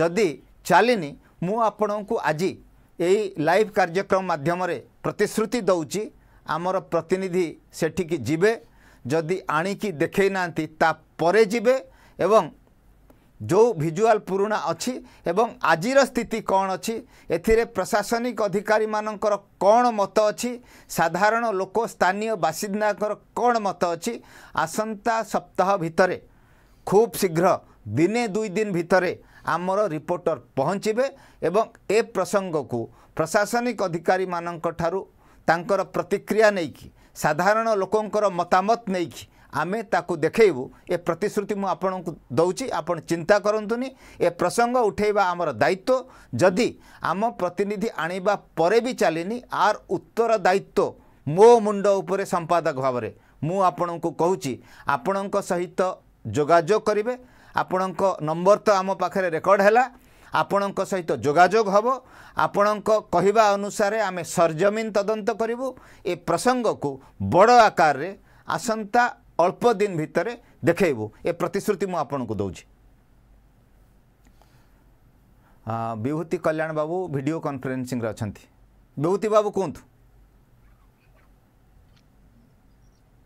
ଯଦି ଚାଲିନି ମୁଁ ଆପଣଙ୍କୁ ଆଜି ଏଇ ଲାଇଭ୍ କାର୍ଯ୍ୟକ୍ରମ ମାଧ୍ୟମରେ ପ୍ରତିଶ୍ରୁତି ଦେଉଛି ଆମର ପ୍ରତିନିଧି ସେଠିକି ଯିବେ ଯଦି ଆଣିକି ଦେଖେଇନାହାନ୍ତି ତାପରେ ଯିବେ ଏବଂ ଯେଉଁ ଭିଜୁଆଲ୍ ପୁରୁଣା ଅଛି ଏବଂ ଆଜିର ସ୍ଥିତି କ'ଣ ଅଛି ଏଥିରେ ପ୍ରଶାସନିକ ଅଧିକାରୀମାନଙ୍କର କ'ଣ ମତ ଅଛି ସାଧାରଣ ଲୋକ ସ୍ଥାନୀୟ ବାସିନ୍ଦାଙ୍କର କ'ଣ ମତ ଅଛି ଆସନ୍ତା ସପ୍ତାହ ଭିତରେ ଖୁବ୍ ଶୀଘ୍ର ଦିନେ ଦୁଇ ଦିନ ଭିତରେ ଆମର ରିପୋର୍ଟର ପହଞ୍ଚିବେ ଏବଂ ଏ ପ୍ରସଙ୍ଗକୁ ପ୍ରଶାସନିକ ଅଧିକାରୀମାନଙ୍କ ଠାରୁ ତାଙ୍କର ପ୍ରତିକ୍ରିୟା ନେଇକି ସାଧାରଣ ଲୋକଙ୍କର ମତାମତ ନେଇକି ଆମେ ତାକୁ ଦେଖେଇବୁ ଏ ପ୍ରତିଶ୍ରୁତି ମୁଁ ଆପଣଙ୍କୁ ଦେଉଛି ଆପଣ ଚିନ୍ତା କରନ୍ତୁନି ଏ ପ୍ରସଙ୍ଗ ଉଠାଇବା ଆମର ଦାୟିତ୍ୱ ଯଦି ଆମ ପ୍ରତିନିଧି ଆଣିବା ପରେ ବି ଚାଲିନି ଆର୍ ଉତ୍ତର ଦାୟିତ୍ୱ ମୋ ମୁଣ୍ଡ ଉପରେ ସମ୍ପାଦକ ଭାବରେ ମୁଁ ଆପଣଙ୍କୁ କହୁଛି ଆପଣଙ୍କ ସହିତ ଯୋଗାଯୋଗ କରିବେ ଆପଣଙ୍କ ନମ୍ବର ତ ଆମ ପାଖରେ ରେକର୍ଡ଼ ହେଲା ଆପଣଙ୍କ ସହିତ ଯୋଗାଯୋଗ ହେବ ଆପଣଙ୍କ କହିବା ଅନୁସାରେ ଆମେ ସରଜମିନ ତଦନ୍ତ କରିବୁ ଏ ପ୍ରସଙ୍ଗକୁ ବଡ଼ ଆକାରରେ ଆସନ୍ତା ଅଳ୍ପ ଦିନ ଭିତରେ ଦେଖାଇବୁ ଏ ପ୍ରତିଶ୍ରୁତି ମୁଁ ଆପଣଙ୍କୁ ଦେଉଛି ବିଭୂତି କଲ୍ୟାଣ ବାବୁ ଭିଡ଼ିଓ କନଫରେନ୍ସିଂରେ ଅଛନ୍ତି ବିଭୂତି ବାବୁ କୁହନ୍ତୁ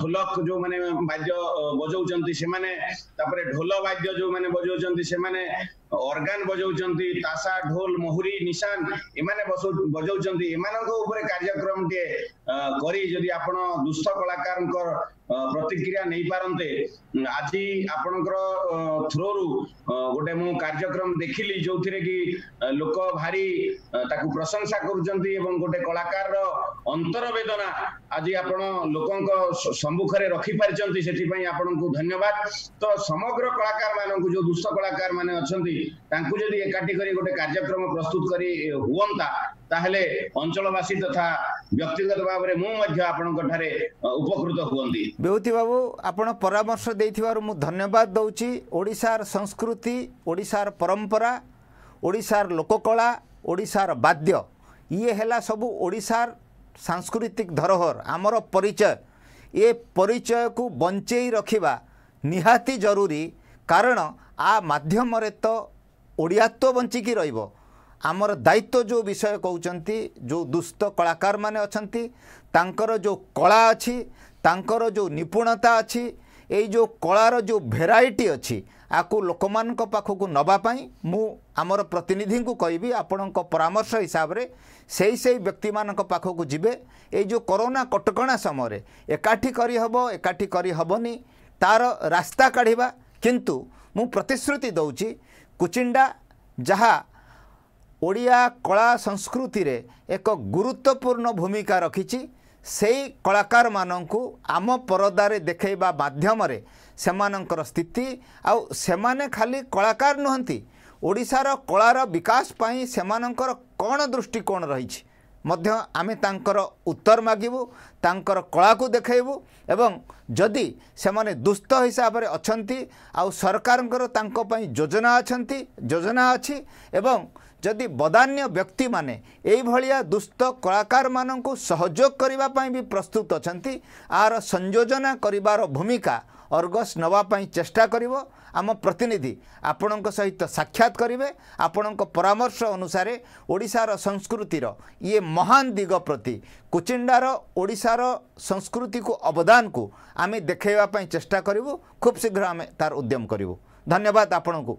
ঢোলক ଯେଉଁମାନେ ବାଦ୍ୟ ବଜାଉଛନ୍ତି ସେମାନେ ତାପରେ ଢୋଲ ବାଦ୍ୟ ଯେଉଁମାନେ ବଜାଉଛନ୍ତି ସେମାନେ অর্গান বজাউছন্তি তাসা ঢোল মহুরি নিশান এমানে বজাউছন্তি এমানক উপরে কার্যক্রম কার্যক্রমটিয়ে করি যদি আপন দুষ্ট কলাকারঙ্ক প্রতিক্রিয়া নেই পারন্তে আজি আপনকর থ্রোরু গোটে মু কার্যক্রম দেখিলি যোউথিরে কি লোক ভারি তাকু প্রশংসা করুচন্তি এবং গোটে কলাকারর অন্তর বেদনা আজি আপন লোকঙ্ক সম্মুখরে রখি পারিচন্তি সেটি পাই আপনকু ধন্যবাদ তো সমগ্র কলাকার মানকু যো দুষ্ট কলাকার মানে অছন্তি ତାଙ୍କୁ ଯଦି ଏକାଠି କରି ଗୋଟେ କାର୍ଯ୍ୟକ୍ରମ ପ୍ରସ୍ତୁତ କରି ହୁଅନ୍ତା ତାହେଲେ ଅଞ୍ଚଳବାସୀ ତଥା ବ୍ୟକ୍ତିଗତ ଭାବରେ ମୁଁ ମଧ୍ୟ ଆପଣଙ୍କ ଠାରେ ଉପକୃତ ହୁଅନ୍ତି ବିଭୂତି ବାବୁ ଆପଣ ପରାମର୍ଶ ଦେଇଥିବାରୁ ମୁଁ ଧନ୍ୟବାଦ ଦଉଛି ଓଡ଼ିଶାର ସଂସ୍କୃତି ଓଡ଼ିଶାର ପରମ୍ପରା ଓଡ଼ିଶାର ଲୋକକଳା ଓଡ଼ିଶାର ବାଦ୍ୟ ଇଏ ହେଲା ସବୁ ଓଡ଼ିଶାର ସାଂସ୍କୃତିକ ଧରୋହର ଆମର ପରିଚୟ ଏ ପରିଚୟକୁ ବଞ୍ଚେଇ ରଖିବା ନିହାତି ଜରୁରୀ କାରଣ ଆ ମାଧ୍ୟମରେ ତ ଓଡ଼ିଆତ୍ୱ ବଞ୍ଚିକି ରହିବ ଆମର ଦାୟିତ୍ୱ ଯେଉଁ ବିଷୟ କହୁଛନ୍ତି ଯେଉଁ ଦୁଷ୍ଟ କଳାକାରମାନେ ଅଛନ୍ତି ତାଙ୍କର ଯେଉଁ କଳା ଅଛି ତାଙ୍କର ଯେଉଁ ନିପୁଣତା ଅଛି ଏଇ ଯେଉଁ କଳାର ଯେଉଁ ଭେରାଇଟି ଅଛି ଆକୁ ଲୋକମାନଙ୍କ ପାଖକୁ ନେବା ପାଇଁ ମୁଁ ଆମର ପ୍ରତିନିଧିଙ୍କୁ କହିବି ଆପଣଙ୍କ ପରାମର୍ଶ ହିସାବରେ ସେଇ ସେଇ ବ୍ୟକ୍ତିମାନଙ୍କ ପାଖକୁ ଯିବେ ଏଇ ଯେଉଁ କରୋନା କଟକଣା ସମୟରେ ଏକାଠି କରିହେବ ଏକାଠି କରିହେବନି ତା'ର ରାସ୍ତା କାଢ଼ିବା କିନ୍ତୁ ମୁଁ ପ୍ରତିଶ୍ରୁତି ଦେଉଛି କୁଚିଣ୍ଡା ଯାହା ଓଡ଼ିଆ କଳା ସଂସ୍କୃତିରେ ଏକ ଗୁରୁତ୍ୱପୂର୍ଣ୍ଣ ଭୂମିକା ରଖିଛି ସେଇ କଳାକାରମାନଙ୍କୁ ଆମ ପରଦାରେ ଦେଖାଇବା ମାଧ୍ୟମରେ ସେମାନଙ୍କର ସ୍ଥିତି ଆଉ ସେମାନେ ଖାଲି କଳାକାର ନୁହନ୍ତି ଓଡ଼ିଶାର କଳାର ବିକାଶ ପାଇଁ ସେମାନଙ୍କର କ'ଣ ଦୃଷ୍ଟିକୋଣ ରହିଛି ମଧ୍ୟ ଆମେ ତାଙ୍କର ଉତ୍ତର ମାଗିବୁ ତାଙ୍କର କଳାକୁ ଦେଖାଇବୁ ଏବଂ ଯଦି ସେମାନେ ଦୁସ୍ଥ ହିସାବରେ ଅଛନ୍ତି ଆଉ ସରକାରଙ୍କର ତାଙ୍କ ପାଇଁ ଯୋଜନା ଅଛନ୍ତି ଯୋଜନା ଅଛି ଏବଂ ଯଦି ବଦାନ୍ୟ ବ୍ୟକ୍ତିମାନେ ଏଇଭଳିଆ ଦୁସ୍ଥ କଳାକାରମାନଙ୍କୁ ସହଯୋଗ କରିବା ପାଇଁ ବି ପ୍ରସ୍ତୁତ ଅଛନ୍ତି ଆର ସଂଯୋଜନା କରିବାର ଭୂମିକା ଅର୍ଗସ୍ ନେବା ପାଇଁ ଚେଷ୍ଟା କରିବ ଆମ ପ୍ରତିନିଧି ଆପଣଙ୍କ ସହିତ ସାକ୍ଷାତ କରିବେ ଆପଣଙ୍କ ପରାମର୍ଶ ଅନୁସାରେ ଓଡ଼ିଶାର ସଂସ୍କୃତିର ଇଏ ମହାନ ଦିଗ ପ୍ରତି କୁଚିଣ୍ଡାର ଓଡ଼ିଶାର ସଂସ୍କୃତିକୁ ଅବଦାନକୁ ଆମେ ଦେଖାଇବା ପାଇଁ ଚେଷ୍ଟା କରିବୁ ଖୁବ୍ ଶୀଘ୍ର ଆମେ ତାର ଉଦ୍ୟମ କରିବୁ ଧନ୍ୟବାଦ ଆପଣଙ୍କୁ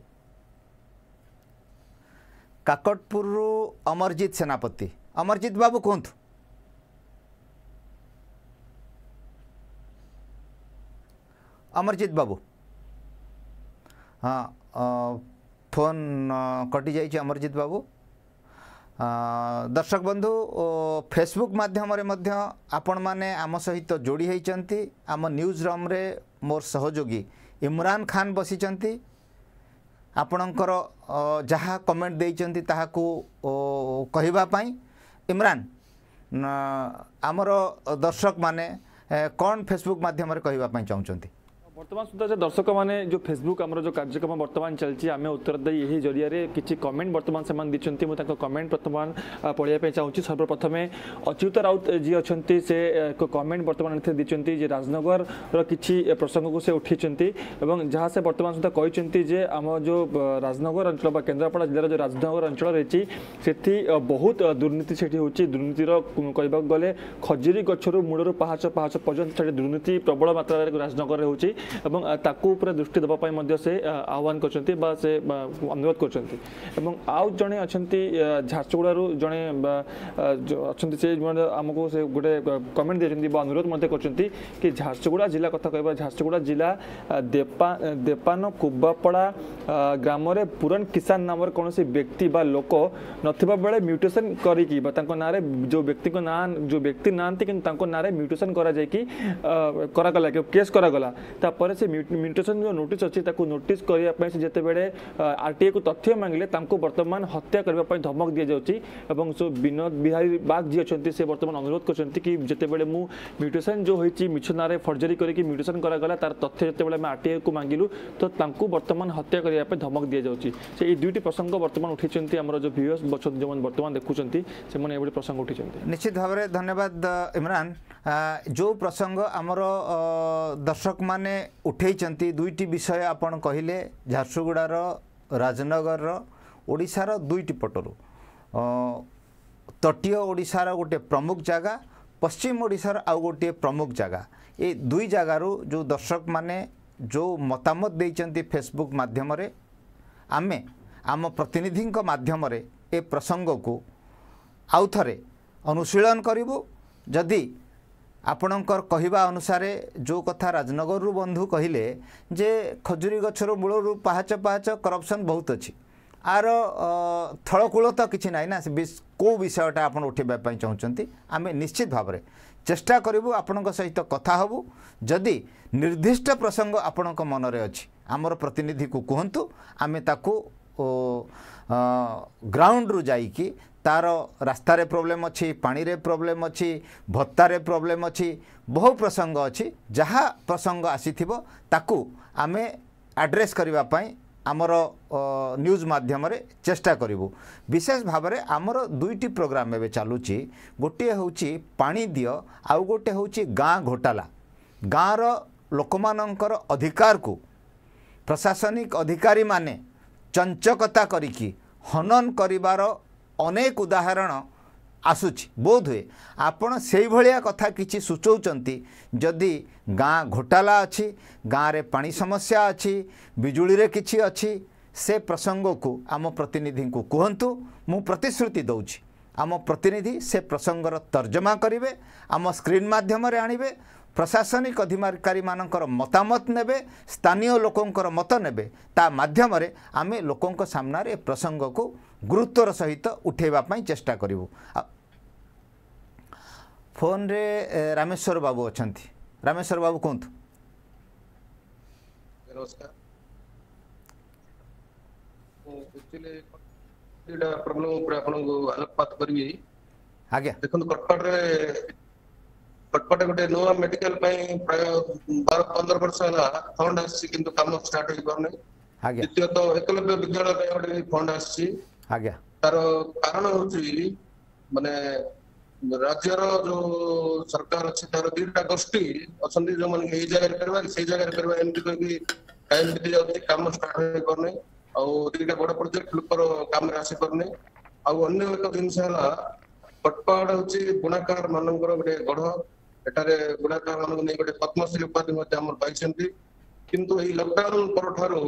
କାକଟପୁରରୁ ଅମରଜିତ ସେନାପତି ଅମରଜିତ ବାବୁ କୁହନ୍ତୁ અમરજીત બાબુ હા ફોન કટી જાય છે અમરજીત બાબુ દર્શક બંધુ ફેસબુક માધ્યમરે મધ્ય આપણને આમ સહિત જોડી હોઈଛନ୍ତି આમ ન્યૂઝ રમ્રે મોર સહયોગી ઇમરાન ખાન બસીଛନ୍ତି ଆପଣଙ୍କର ଯାହା କମେଣ୍ଟ ଦେଇଛନ୍ତି ତାହାକୁ କହିବା ପାଇଁ ଇମ୍ରାନ ଆମର ଦର୍ଶକମାନେ କ'ଣ ଫେସବୁକ୍ ମାଧ୍ୟମରେ କହିବା ପାଇଁ ଚାହୁଁଛନ୍ତି बर्तमान सुधा से दर्शक मैंने जो फेसबुक आम जो कार्यक्रम बर्तमान चलती आम उत्तरदायी यही जरिया किसी कमेंट बर्तमान से मुझे कमेंट बर्तमान पढ़ाई चाहूँगी सर्वप्रथमें अच्युत राउत जी अच्छा से एक कमेंट बर्तमान देखते राजनगर रिच्छी प्रसंग को से उठी जहाँ से बर्तमान सुधा कही आम जो राजनगर अंचल केन्द्रापड़ा जिलार जो राजनगर अंचल रही से बहुत दुर्नीति से दुर्नीतिर कह गले खजूरी गचर मूलर पहाच पहाच पर्यटन से दुर्नीति प्रबल मात्रा राजनगर हो दृष्टि देवाई से आहवान कर अनुरोध कर जड़े अच्छा जड़े अच्छा से आमको गोटे कमेंट दे अनुरोध कर झारसगुड़ा जिला कथ कह झारसगुड़ा जिला देपान कुबापड़ा ग्राम से पुरान किसान नाम कौन व्यक्ति व लोक ना बेले म्यूटेसन करी ना जो व्यक्ति ना जो व्यक्ति नाते कि म्यूटेसन करके केस करगला तापर म्यूटेसन जो नोट अच्छी नोट करने से जिते बड़े आर टी आई को तथ्य मांगे बर्तमान हत्या करने धमक दि जाऊँ सो विनोद बिहारी बाग जी अच्छा से बर्तमान अनुरोध करते म्यूटेसन जो हो मिछ नारे फर्जरी करके म्यूटेसन करा तथ्य जो आर टी आई को मांगलू तो बर्तमान हत्या करने धमक दि जाऊँगी ये दुईट प्रसंग बर्तमान उठी जो भिओ अच्छा जो बर्तमान देखुंत प्रसंग उठी निश्चित भाव में धन्यवाद इमरान ଯେଉଁ ପ୍ରସଙ୍ଗ ଆମର ଦର୍ଶକମାନେ ଉଠାଇଛନ୍ତି ଦୁଇଟି ବିଷୟ ଆପଣ କହିଲେ ଝାରସୁଗୁଡ଼ାର ରାଜନଗରର ଓଡ଼ିଶାର ଦୁଇଟି ପଟରୁ ତଟୀୟ ଓଡ଼ିଶାର ଗୋଟିଏ ପ୍ରମୁଖ ଜାଗା ପଶ୍ଚିମ ଓଡ଼ିଶାର ଆଉ ଗୋଟିଏ ପ୍ରମୁଖ ଜାଗା ଏ ଦୁଇ ଜାଗାରୁ ଯେଉଁ ଦର୍ଶକମାନେ ଯେଉଁ ମତାମତ ଦେଇଛନ୍ତି ଫେସବୁକ୍ ମାଧ୍ୟମରେ ଆମେ ଆମ ପ୍ରତିନିଧିଙ୍କ ମାଧ୍ୟମରେ ଏ ପ୍ରସଙ୍ଗକୁ ଆଉ ଥରେ ଅନୁଶୀଳନ କରିବୁ ଯଦି ଆପଣଙ୍କର କହିବା ଅନୁସାରେ ଯେଉଁ କଥା ରାଜନଗରରୁ ବନ୍ଧୁ କହିଲେ ଯେ ଖଜୁରୀ ଗଛର ମୂଳରୁ ପାହାଚ ପାହାଚ କରପ୍ସନ୍ ବହୁତ ଅଛି ଆର ଥଳକୂଳ ତ କିଛି ନାହିଁ ନା ସେ କେଉଁ ବିଷୟଟା ଆପଣ ଉଠାଇବା ପାଇଁ ଚାହୁଁଛନ୍ତି ଆମେ ନିଶ୍ଚିତ ଭାବରେ ଚେଷ୍ଟା କରିବୁ ଆପଣଙ୍କ ସହିତ କଥା ହେବୁ ଯଦି ନିର୍ଦ୍ଦିଷ୍ଟ ପ୍ରସଙ୍ଗ ଆପଣଙ୍କ ମନରେ ଅଛି ଆମର ପ୍ରତିନିଧିକୁ କୁହନ୍ତୁ ଆମେ ତାକୁ ଗ୍ରାଉଣ୍ଡରୁ ଯାଇକି ତାର ରାସ୍ତାରେ ପ୍ରୋବ୍ଲେମ୍ ଅଛି ପାଣିରେ ପ୍ରୋବ୍ଲେମ୍ ଅଛି ଭତ୍ତାରେ ପ୍ରୋବ୍ଲେମ୍ ଅଛି ବହୁ ପ୍ରସଙ୍ଗ ଅଛି ଯାହା ପ୍ରସଙ୍ଗ ଆସିଥିବ ତାକୁ ଆମେ ଆଡ୍ରେସ୍ କରିବା ପାଇଁ ଆମର ନ୍ୟୁଜ୍ ମାଧ୍ୟମରେ ଚେଷ୍ଟା କରିବୁ ବିଶେଷ ଭାବରେ ଆମର ଦୁଇଟି ପ୍ରୋଗ୍ରାମ୍ ଏବେ ଚାଲୁଛି ଗୋଟିଏ ହେଉଛି ପାଣି ଦିଅ ଆଉ ଗୋଟିଏ ହେଉଛି ଗାଁ ଘୋଟାଲା ଗାଁର ଲୋକମାନଙ୍କର ଅଧିକାରକୁ ପ୍ରଶାସନିକ ଅଧିକାରୀମାନେ ଚଞ୍ଚକତା କରିକି ହନନ କରିବାର ଅନେକ ଉଦାହରଣ ଆସୁଛି ବୋଧ ହୁଏ ଆପଣ ସେଇଭଳିଆ କଥା କିଛି ସୂଚାଉଛନ୍ତି ଯଦି ଗାଁ ଘୋଟାଲା ଅଛି ଗାଁରେ ପାଣି ସମସ୍ୟା ଅଛି ବିଜୁଳିରେ କିଛି ଅଛି ସେ ପ୍ରସଙ୍ଗକୁ ଆମ ପ୍ରତିନିଧିଙ୍କୁ କୁହନ୍ତୁ ମୁଁ ପ୍ରତିଶ୍ରୁତି ଦେଉଛି ଆମ ପ୍ରତିନିଧି ସେ ପ୍ରସଙ୍ଗର ତର୍ଜମା କରିବେ ଆମ ସ୍କ୍ରିନ୍ ମାଧ୍ୟମରେ ଆଣିବେ ପ୍ରଶାସନିକ ଅଧିକାରୀମାନଙ୍କର ମତାମତ ନେବେ ସ୍ଥାନୀୟ ଲୋକଙ୍କର ମତ ନେବେ ତା ମାଧ୍ୟମରେ ଆମେ ଲୋକଙ୍କ ସାମ୍ନାରେ ଏ ପ୍ରସଙ୍ଗକୁ ଗୁରୁତ୍ୱର ସହିତ ଉଠାଇବା ପାଇଁ ଚେଷ୍ଟା କରିବୁ ଫୋନ୍ରେ ରାମେଶ୍ୱର ବାବୁ ଅଛନ୍ତି ରାମେଶ୍ୱର ବାବୁ କୁହନ୍ତୁ ନମସ୍କାର ଏଇଟା ପ୍ରୋବ୍ଲେମ୍ ଉପରେ ଆପଣଙ୍କୁ ଆଲୋକପାତ କରିବି ଆଜ୍ଞା ଦେଖନ୍ତୁ କଟକରେ କଟକଟ ଗୋଟେ ନୂଆ ମେଡିକାଲ ପାଇଁ ପ୍ରାୟ ବାର ପନ୍ଦର ବର୍ଷ ହେଲା ଫଣ୍ଡ ଆସିଛି କିନ୍ତୁ କାମ ଷ୍ଟାର୍ଟ ହେଇପାରୁନି ଦ୍ୱିତୀୟତଃ ଏକଲବ୍ୟ ବିଦ୍ୟାଳୟ ପାଇଁ ଗୋଟେ ଫଣ୍ଡ ଆସିଛି ଆଜ୍ଞା ତାର କାରଣ ହଉଛି ମାନେ ରାଜ୍ୟର ଯୋଉ ସରକାର ଅଛି ତାର ଦିଟା ଗୋଷ୍ଠୀ ଅଛନ୍ତି ଯୋଉମାନେ ଏଇ ଜାଗାରେ କରିବା ସେଇ ଜାଗାରେ କରିବା ଏମିତି କହିକି ଟାଇମ ବିତି ଯାଉଛି କାମ ଷ୍ଟାର୍ଟ ହେଇପାରୁନି ଆଉ ଦିଟା ବଡ ପ୍ରୋଜେକ୍ଟ ଲୋକର କାମରେ ଆସିପାରୁନି ଆଉ ଅନ୍ୟ ଏକ ଜିନିଷ ହେଲା କଟପାଡ ହଉଛି ବୁଣାକାର ମାନଙ୍କର ଗୋଟେ ଗଢ ଏଠାରେ ବୁଣାକାର ମାନଙ୍କୁ ନେଇ ଗୋଟେ ପଦ୍ମଶ୍ରୀ ଉପାଧି ମଧ୍ୟ ଆମର ପାଇଛନ୍ତି କିନ୍ତୁ ଏଇ ଲକଡାଉନ ପରଠାରୁ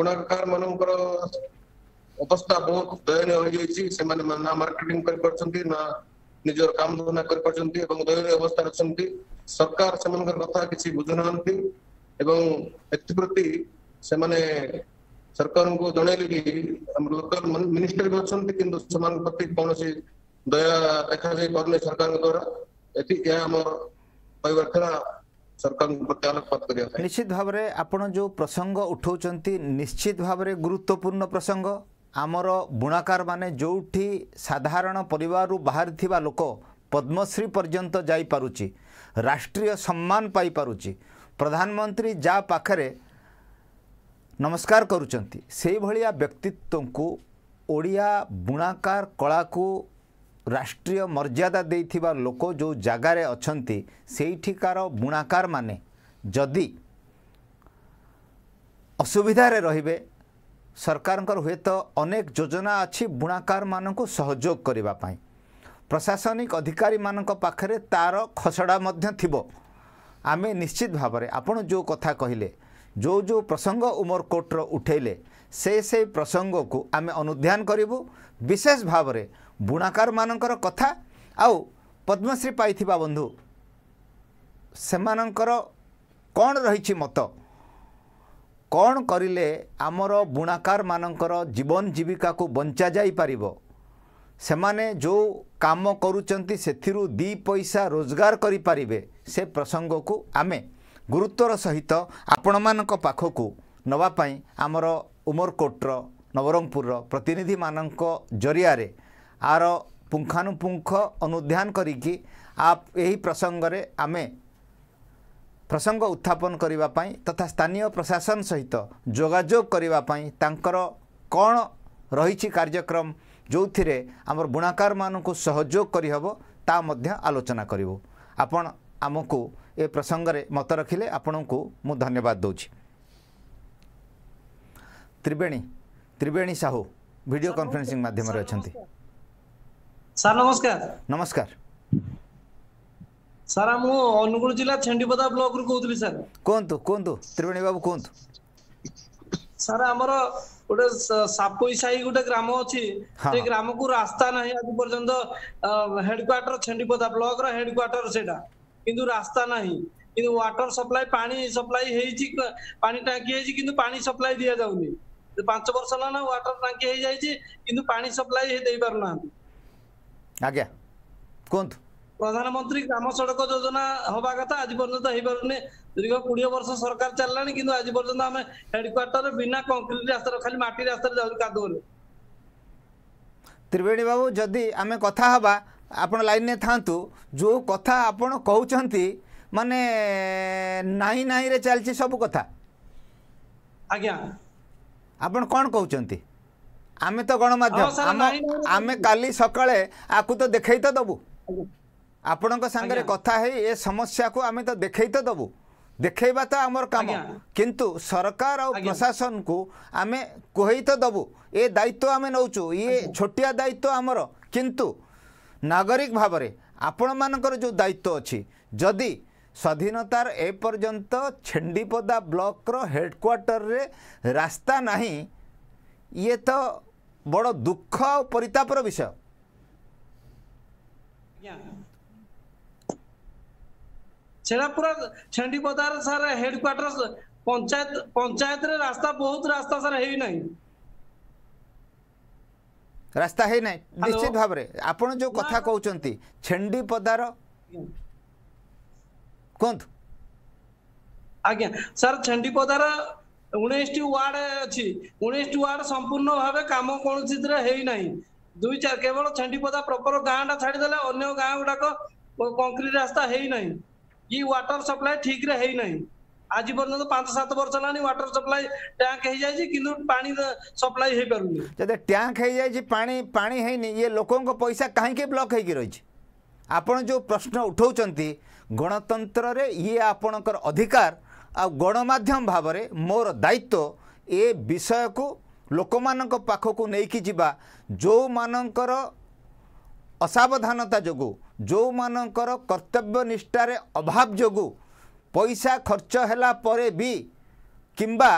ବୁଣାକାର ମାନଙ୍କର অবস্থা বোক দয়ায় হই গৈছি সে মানে মানা মার্কেটিং করি পড়চନ୍ତି না নিজৰ কাম ধোনা কৰি পড়চନ୍ତି আৰু দয়ৰ অৱস্থা ৰক্ষণতি সরকার সমনৰ কথা কিছি বুজনাନ୍ତି আৰু এতি প্ৰতি সে মানে সরকারক জনায়েলিবি আমাৰ লোকাল मिनिस्टर গছନ୍ତି কিন্তু সমানে পতি কোনসি দয়া ৰখা হৈ কৰলে সরকারৰ দ্বাৰ এতি কি আমাৰ কই বৰখা সরকারৰ পৰিয়ালক কৰিয়া আছে নিশ্চিতভাৱৰে আপোনাৰ যো প্ৰসংগ উঠোচନ୍ତି নিশ্চিতভাৱৰে গুৰুত্বপূৰ্ণ প্ৰসংগ ଆମର ବୁଣାକାରମାନେ ଯେଉଁଠି ସାଧାରଣ ପରିବାରରୁ ବାହାରିଥିବା ଲୋକ ପଦ୍ମଶ୍ରୀ ପର୍ଯ୍ୟନ୍ତ ଯାଇପାରୁଛି ରାଷ୍ଟ୍ରୀୟ ସମ୍ମାନ ପାଇପାରୁଛି ପ୍ରଧାନମନ୍ତ୍ରୀ ଯାହା ପାଖରେ ନମସ୍କାର କରୁଛନ୍ତି ସେଇଭଳିଆ ବ୍ୟକ୍ତିତ୍ୱଙ୍କୁ ଓଡ଼ିଆ ବୁଣାକାର କଳାକୁ ରାଷ୍ଟ୍ରୀୟ ମର୍ଯ୍ୟାଦା ଦେଇଥିବା ଲୋକ ଯେଉଁ ଜାଗାରେ ଅଛନ୍ତି ସେଇଠିକାର ବୁଣାକାରମାନେ ଯଦି ଅସୁବିଧାରେ ରହିବେ ସରକାରଙ୍କର ହୁଏତ ଅନେକ ଯୋଜନା ଅଛି ବୁଣାକାରମାନଙ୍କୁ ସହଯୋଗ କରିବା ପାଇଁ ପ୍ରଶାସନିକ ଅଧିକାରୀମାନଙ୍କ ପାଖରେ ତା'ର ଖସଡ଼ା ମଧ୍ୟ ଥିବ ଆମେ ନିଶ୍ଚିତ ଭାବରେ ଆପଣ ଯେଉଁ କଥା କହିଲେ ଯେଉଁ ଯେଉଁ ପ୍ରସଙ୍ଗ ଉମରକୋଟର ଉଠାଇଲେ ସେ ସେଇ ପ୍ରସଙ୍ଗକୁ ଆମେ ଅନୁଧ୍ୟାନ କରିବୁ ବିଶେଷ ଭାବରେ ବୁଣାକାରମାନଙ୍କର କଥା ଆଉ ପଦ୍ମଶ୍ରୀ ପାଇଥିବା ବନ୍ଧୁ ସେମାନଙ୍କର କ'ଣ ରହିଛି ମତ କ'ଣ କରିଲେ ଆମର ବୁଣାକାରମାନଙ୍କର ଜୀବନ ଜୀବିକାକୁ ବଞ୍ଚା ଯାଇପାରିବ ସେମାନେ ଯେଉଁ କାମ କରୁଛନ୍ତି ସେଥିରୁ ଦୁଇ ପଇସା ରୋଜଗାର କରିପାରିବେ ସେ ପ୍ରସଙ୍ଗକୁ ଆମେ ଗୁରୁତ୍ୱର ସହିତ ଆପଣମାନଙ୍କ ପାଖକୁ ନେବା ପାଇଁ ଆମର ଉମରକୋଟର ନବରଙ୍ଗପୁରର ପ୍ରତିନିଧିମାନଙ୍କ ଜରିଆରେ ଆର ପୁଙ୍ଖାନୁପୁଙ୍ଖ ଅନୁଧ୍ୟାନ କରିକି ଆ ଏହି ପ୍ରସଙ୍ଗରେ ଆମେ ପ୍ରସଙ୍ଗ ଉତ୍ଥାପନ କରିବା ପାଇଁ ତଥା ସ୍ଥାନୀୟ ପ୍ରଶାସନ ସହିତ ଯୋଗାଯୋଗ କରିବା ପାଇଁ ତାଙ୍କର କ'ଣ ରହିଛି କାର୍ଯ୍ୟକ୍ରମ ଯେଉଁଥିରେ ଆମର ବୁଣାକାରମାନଙ୍କୁ ସହଯୋଗ କରିହେବ ତା ମଧ୍ୟ ଆଲୋଚନା କରିବୁ ଆପଣ ଆମକୁ ଏ ପ୍ରସଙ୍ଗରେ ମତ ରଖିଲେ ଆପଣଙ୍କୁ ମୁଁ ଧନ୍ୟବାଦ ଦେଉଛି ତ୍ରିବେଣୀ ତ୍ରିବେଣୀ ସାହୁ ଭିଡ଼ିଓ କନଫରେନ୍ସିଂ ମାଧ୍ୟମରେ ଅଛନ୍ତି ସାର୍ ନମସ୍କାର ନମସ୍କାର ସାର୍ ମୁଁ ଅନୁଗୁଳ ଜିଲ୍ଲା ଛେଣ୍ଡିପଦା ବ୍ଲକରୁ କହୁଥିଲି ସାର୍ କୁହନ୍ତୁ କୁହନ୍ତୁ ତ୍ରିବେଣୀ ବାବୁ କୁହନ୍ତୁ ସାର୍ ଆମର ଗୋଟେ ସାପୁଇ ସାହି ଗୋଟେ ଗ୍ରାମ ଅଛି ସେ ଗ୍ରାମକୁ ରାସ୍ତା ନାହିଁ ଆଜି ପର୍ଯ୍ୟନ୍ତ ହେଡକ୍ୱାର୍ଟର ଛେଣ୍ଡିପଦା ବ୍ଲକର ହେଡକ୍ୱାର୍ଟର ସେଇଟା କିନ୍ତୁ ରାସ୍ତା ନାହିଁ କିନ୍ତୁ ୱାଟର ସପ୍ଲାଇ ପାଣି ସପ୍ଲାଇ ହେଇଛି ପାଣି ଟାଙ୍କି ହେଇଛି କିନ୍ତୁ ପାଣି ସପ୍ଲାଇ ଦିଆଯାଉନି ପାଞ୍ଚ ବର୍ଷ ହେଲା ନା ୱାଟର ଟାଙ୍କି ହେଇଯାଇଛି କିନ୍ତୁ ପାଣି ସପ୍ଲାଇ ଦେଇ ପାରୁନାହାନ୍ତି ଆଜ୍ଞା କୁହନ୍ତୁ ପ୍ରଧାନମନ୍ତ୍ରୀ ଗ୍ରାମ ସଡ଼କ ଯୋଜନା ହବା କଥା ଆଜି ପର୍ଯ୍ୟନ୍ତ ହେଇପାରୁନି ଦୀର୍ଘ କୋଡିଏ ବର୍ଷ ସରକାର ଚାଲିଲାଣି କିନ୍ତୁ ଆଜି ପର୍ଯ୍ୟନ୍ତ ଆମେ ହେଡକ୍ୱାର୍ଟର ବିନା କଂକ୍ରିଟ ରାସ୍ତାରେ ଖାଲି ମାଟି ରାସ୍ତାରେ ଯାଉଛୁ କାଦୁଅରେ ତ୍ରିବେଣୀ ବାବୁ ଯଦି ଆମେ କଥା ହେବା ଆପଣ ଲାଇନ୍ରେ ଥାଆନ୍ତୁ ଯେଉଁ କଥା ଆପଣ କହୁଛନ୍ତି ମାନେ ନାହିଁ ନାହିଁରେ ଚାଲିଛି ସବୁ କଥା ଆଜ୍ଞା ଆପଣ କ'ଣ କହୁଛନ୍ତି ଆମେ ତ ଗଣମାଧ୍ୟମ ଆମେ କାଲି ସକାଳେ ଆକୁ ତ ଦେଖେଇ ତ ଦେବୁ ଆପଣଙ୍କ ସାଙ୍ଗରେ କଥା ହେଇ ଏ ସମସ୍ୟାକୁ ଆମେ ତ ଦେଖେଇ ତ ଦେବୁ ଦେଖେଇବା ତ ଆମର କାମ କିନ୍ତୁ ସରକାର ଆଉ ପ୍ରଶାସନକୁ ଆମେ କହି ତ ଦେବୁ ଏ ଦାୟିତ୍ୱ ଆମେ ନେଉଛୁ ଇଏ ଛୋଟିଆ ଦାୟିତ୍ୱ ଆମର କିନ୍ତୁ ନାଗରିକ ଭାବରେ ଆପଣମାନଙ୍କର ଯେଉଁ ଦାୟିତ୍ୱ ଅଛି ଯଦି ସ୍ୱାଧୀନତାର ଏ ପର୍ଯ୍ୟନ୍ତ ଛେଣ୍ଡିପଦା ବ୍ଲକର ହେଡ଼କ୍ୱାର୍ଟରରେ ରାସ୍ତା ନାହିଁ ଇଏ ତ ବଡ଼ ଦୁଃଖ ଆଉ ପରିତାପର ବିଷୟ ଛେଣାପୁରା ଛେଣ୍ଡିପଦାର ସାର୍ ହେଡ୍ କ୍ୱାର୍ଟର ପଞ୍ଚାୟତ ପଞ୍ଚାୟତରେ ରାସ୍ତା ବହୁତ ରାସ୍ତା ସାର୍ ହେଇନାହିଁ ରାସ୍ତା ହେଇନାହିଁ ନିଶ୍ଚିତ ଭାବରେ ଆପଣ ଯେଉଁ କଥା କହୁଛନ୍ତି ଛେଣ୍ଡିପଦାର କୁହନ୍ତୁ ଆଜ୍ଞା ସାର୍ ଛେଣ୍ଡିପଦାର ଉଣେଇଶଟି ୱାର୍ଡ ଅଛି ଉଣେଇଶଟି ୱାର୍ଡ ସମ୍ପୂର୍ଣ୍ଣ ଭାବେ କାମ କୌଣସିଥିରେ ହେଇନାହିଁ ଦୁଇ ଚାରି କେବଳ ଛେଣ୍ଡିପଦା ପ୍ରପର ଗାଁଟା ଛାଡ଼ିଦେଲେ ଅନ୍ୟ ଗାଁ ଗୁଡାକ କଂକ୍ରିଟ ରାସ୍ତା ହେଇନାହିଁ ये वाटर सप्लाय ठीक रे है नहीं ଆଜି ପର୍ଯ୍ୟନ୍ତ ପାଞ୍ଚ ସାତ ବର୍ଷ ହେଲାଣି ୱାଟର ସପ୍ଲାଇ ଟ୍ୟାଙ୍କ ହେଇଯାଇଛି କିନ୍ତୁ ପାଣି ସପ୍ଲାଇ ହେଇପାରୁନି ଯଦି ଟ୍ୟାଙ୍କ ହେଇଯାଇଛି ପାଣି ପାଣି ହେଇନି ଇଏ ଲୋକଙ୍କ ପଇସା କାହିଁକି ବ୍ଲକ୍ ହେଇକି ରହିଛି ଆପଣ ଯେଉଁ ପ୍ରଶ୍ନ ଉଠାଉଛନ୍ତି ଗଣତନ୍ତ୍ରରେ ଇଏ ଆପଣଙ୍କର ଅଧିକାର ଆଉ ଗଣମାଧ୍ୟମ ଭାବରେ ମୋର ଦାୟିତ୍ୱ ଏ ବିଷୟକୁ ଲୋକମାନଙ୍କ ପାଖକୁ ନେଇକି ଯିବା ଯେଉଁମାନଙ୍କର ଅସାବଧାନତା ଯୋଗୁଁ ଯେଉଁମାନଙ୍କର କର୍ତ୍ତବ୍ୟ ନିଷ୍ଠାରେ ଅଭାବ ଯୋଗୁଁ ପଇସା ଖର୍ଚ୍ଚ ହେଲା ପରେ ବି କିମ୍ବା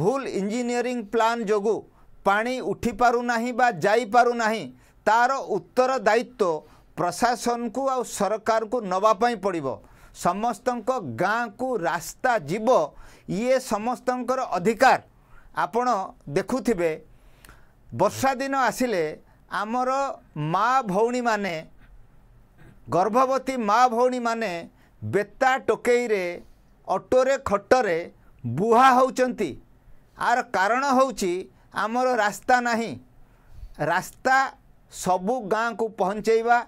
ଭୁଲ ଇଞ୍ଜିନିୟରିଂ ପ୍ଲାନ୍ ଯୋଗୁଁ ପାଣି ଉଠିପାରୁନାହିଁ ବା ଯାଇପାରୁନାହିଁ ତା'ର ଉତ୍ତର ଦାୟିତ୍ୱ ପ୍ରଶାସନକୁ ଆଉ ସରକାରଙ୍କୁ ନେବା ପାଇଁ ପଡ଼ିବ ସମସ୍ତଙ୍କ ଗାଁକୁ ରାସ୍ତା ଯିବ ଇଏ ସମସ୍ତଙ୍କର ଅଧିକାର ଆପଣ ଦେଖୁଥିବେ ବର୍ଷା ଦିନ ଆସିଲେ ଆମର ମା ଭଉଣୀମାନେ ଗର୍ଭବତୀ ମା ଭଉଣୀମାନେ ବେତା ଟୋକେଇରେ ଅଟୋରେ ଖଟରେ ବୁହା ହେଉଛନ୍ତି ଆର କାରଣ ହେଉଛି ଆମର ରାସ୍ତା ନାହିଁ ରାସ୍ତା ସବୁ ଗାଁକୁ ପହଞ୍ଚେଇବା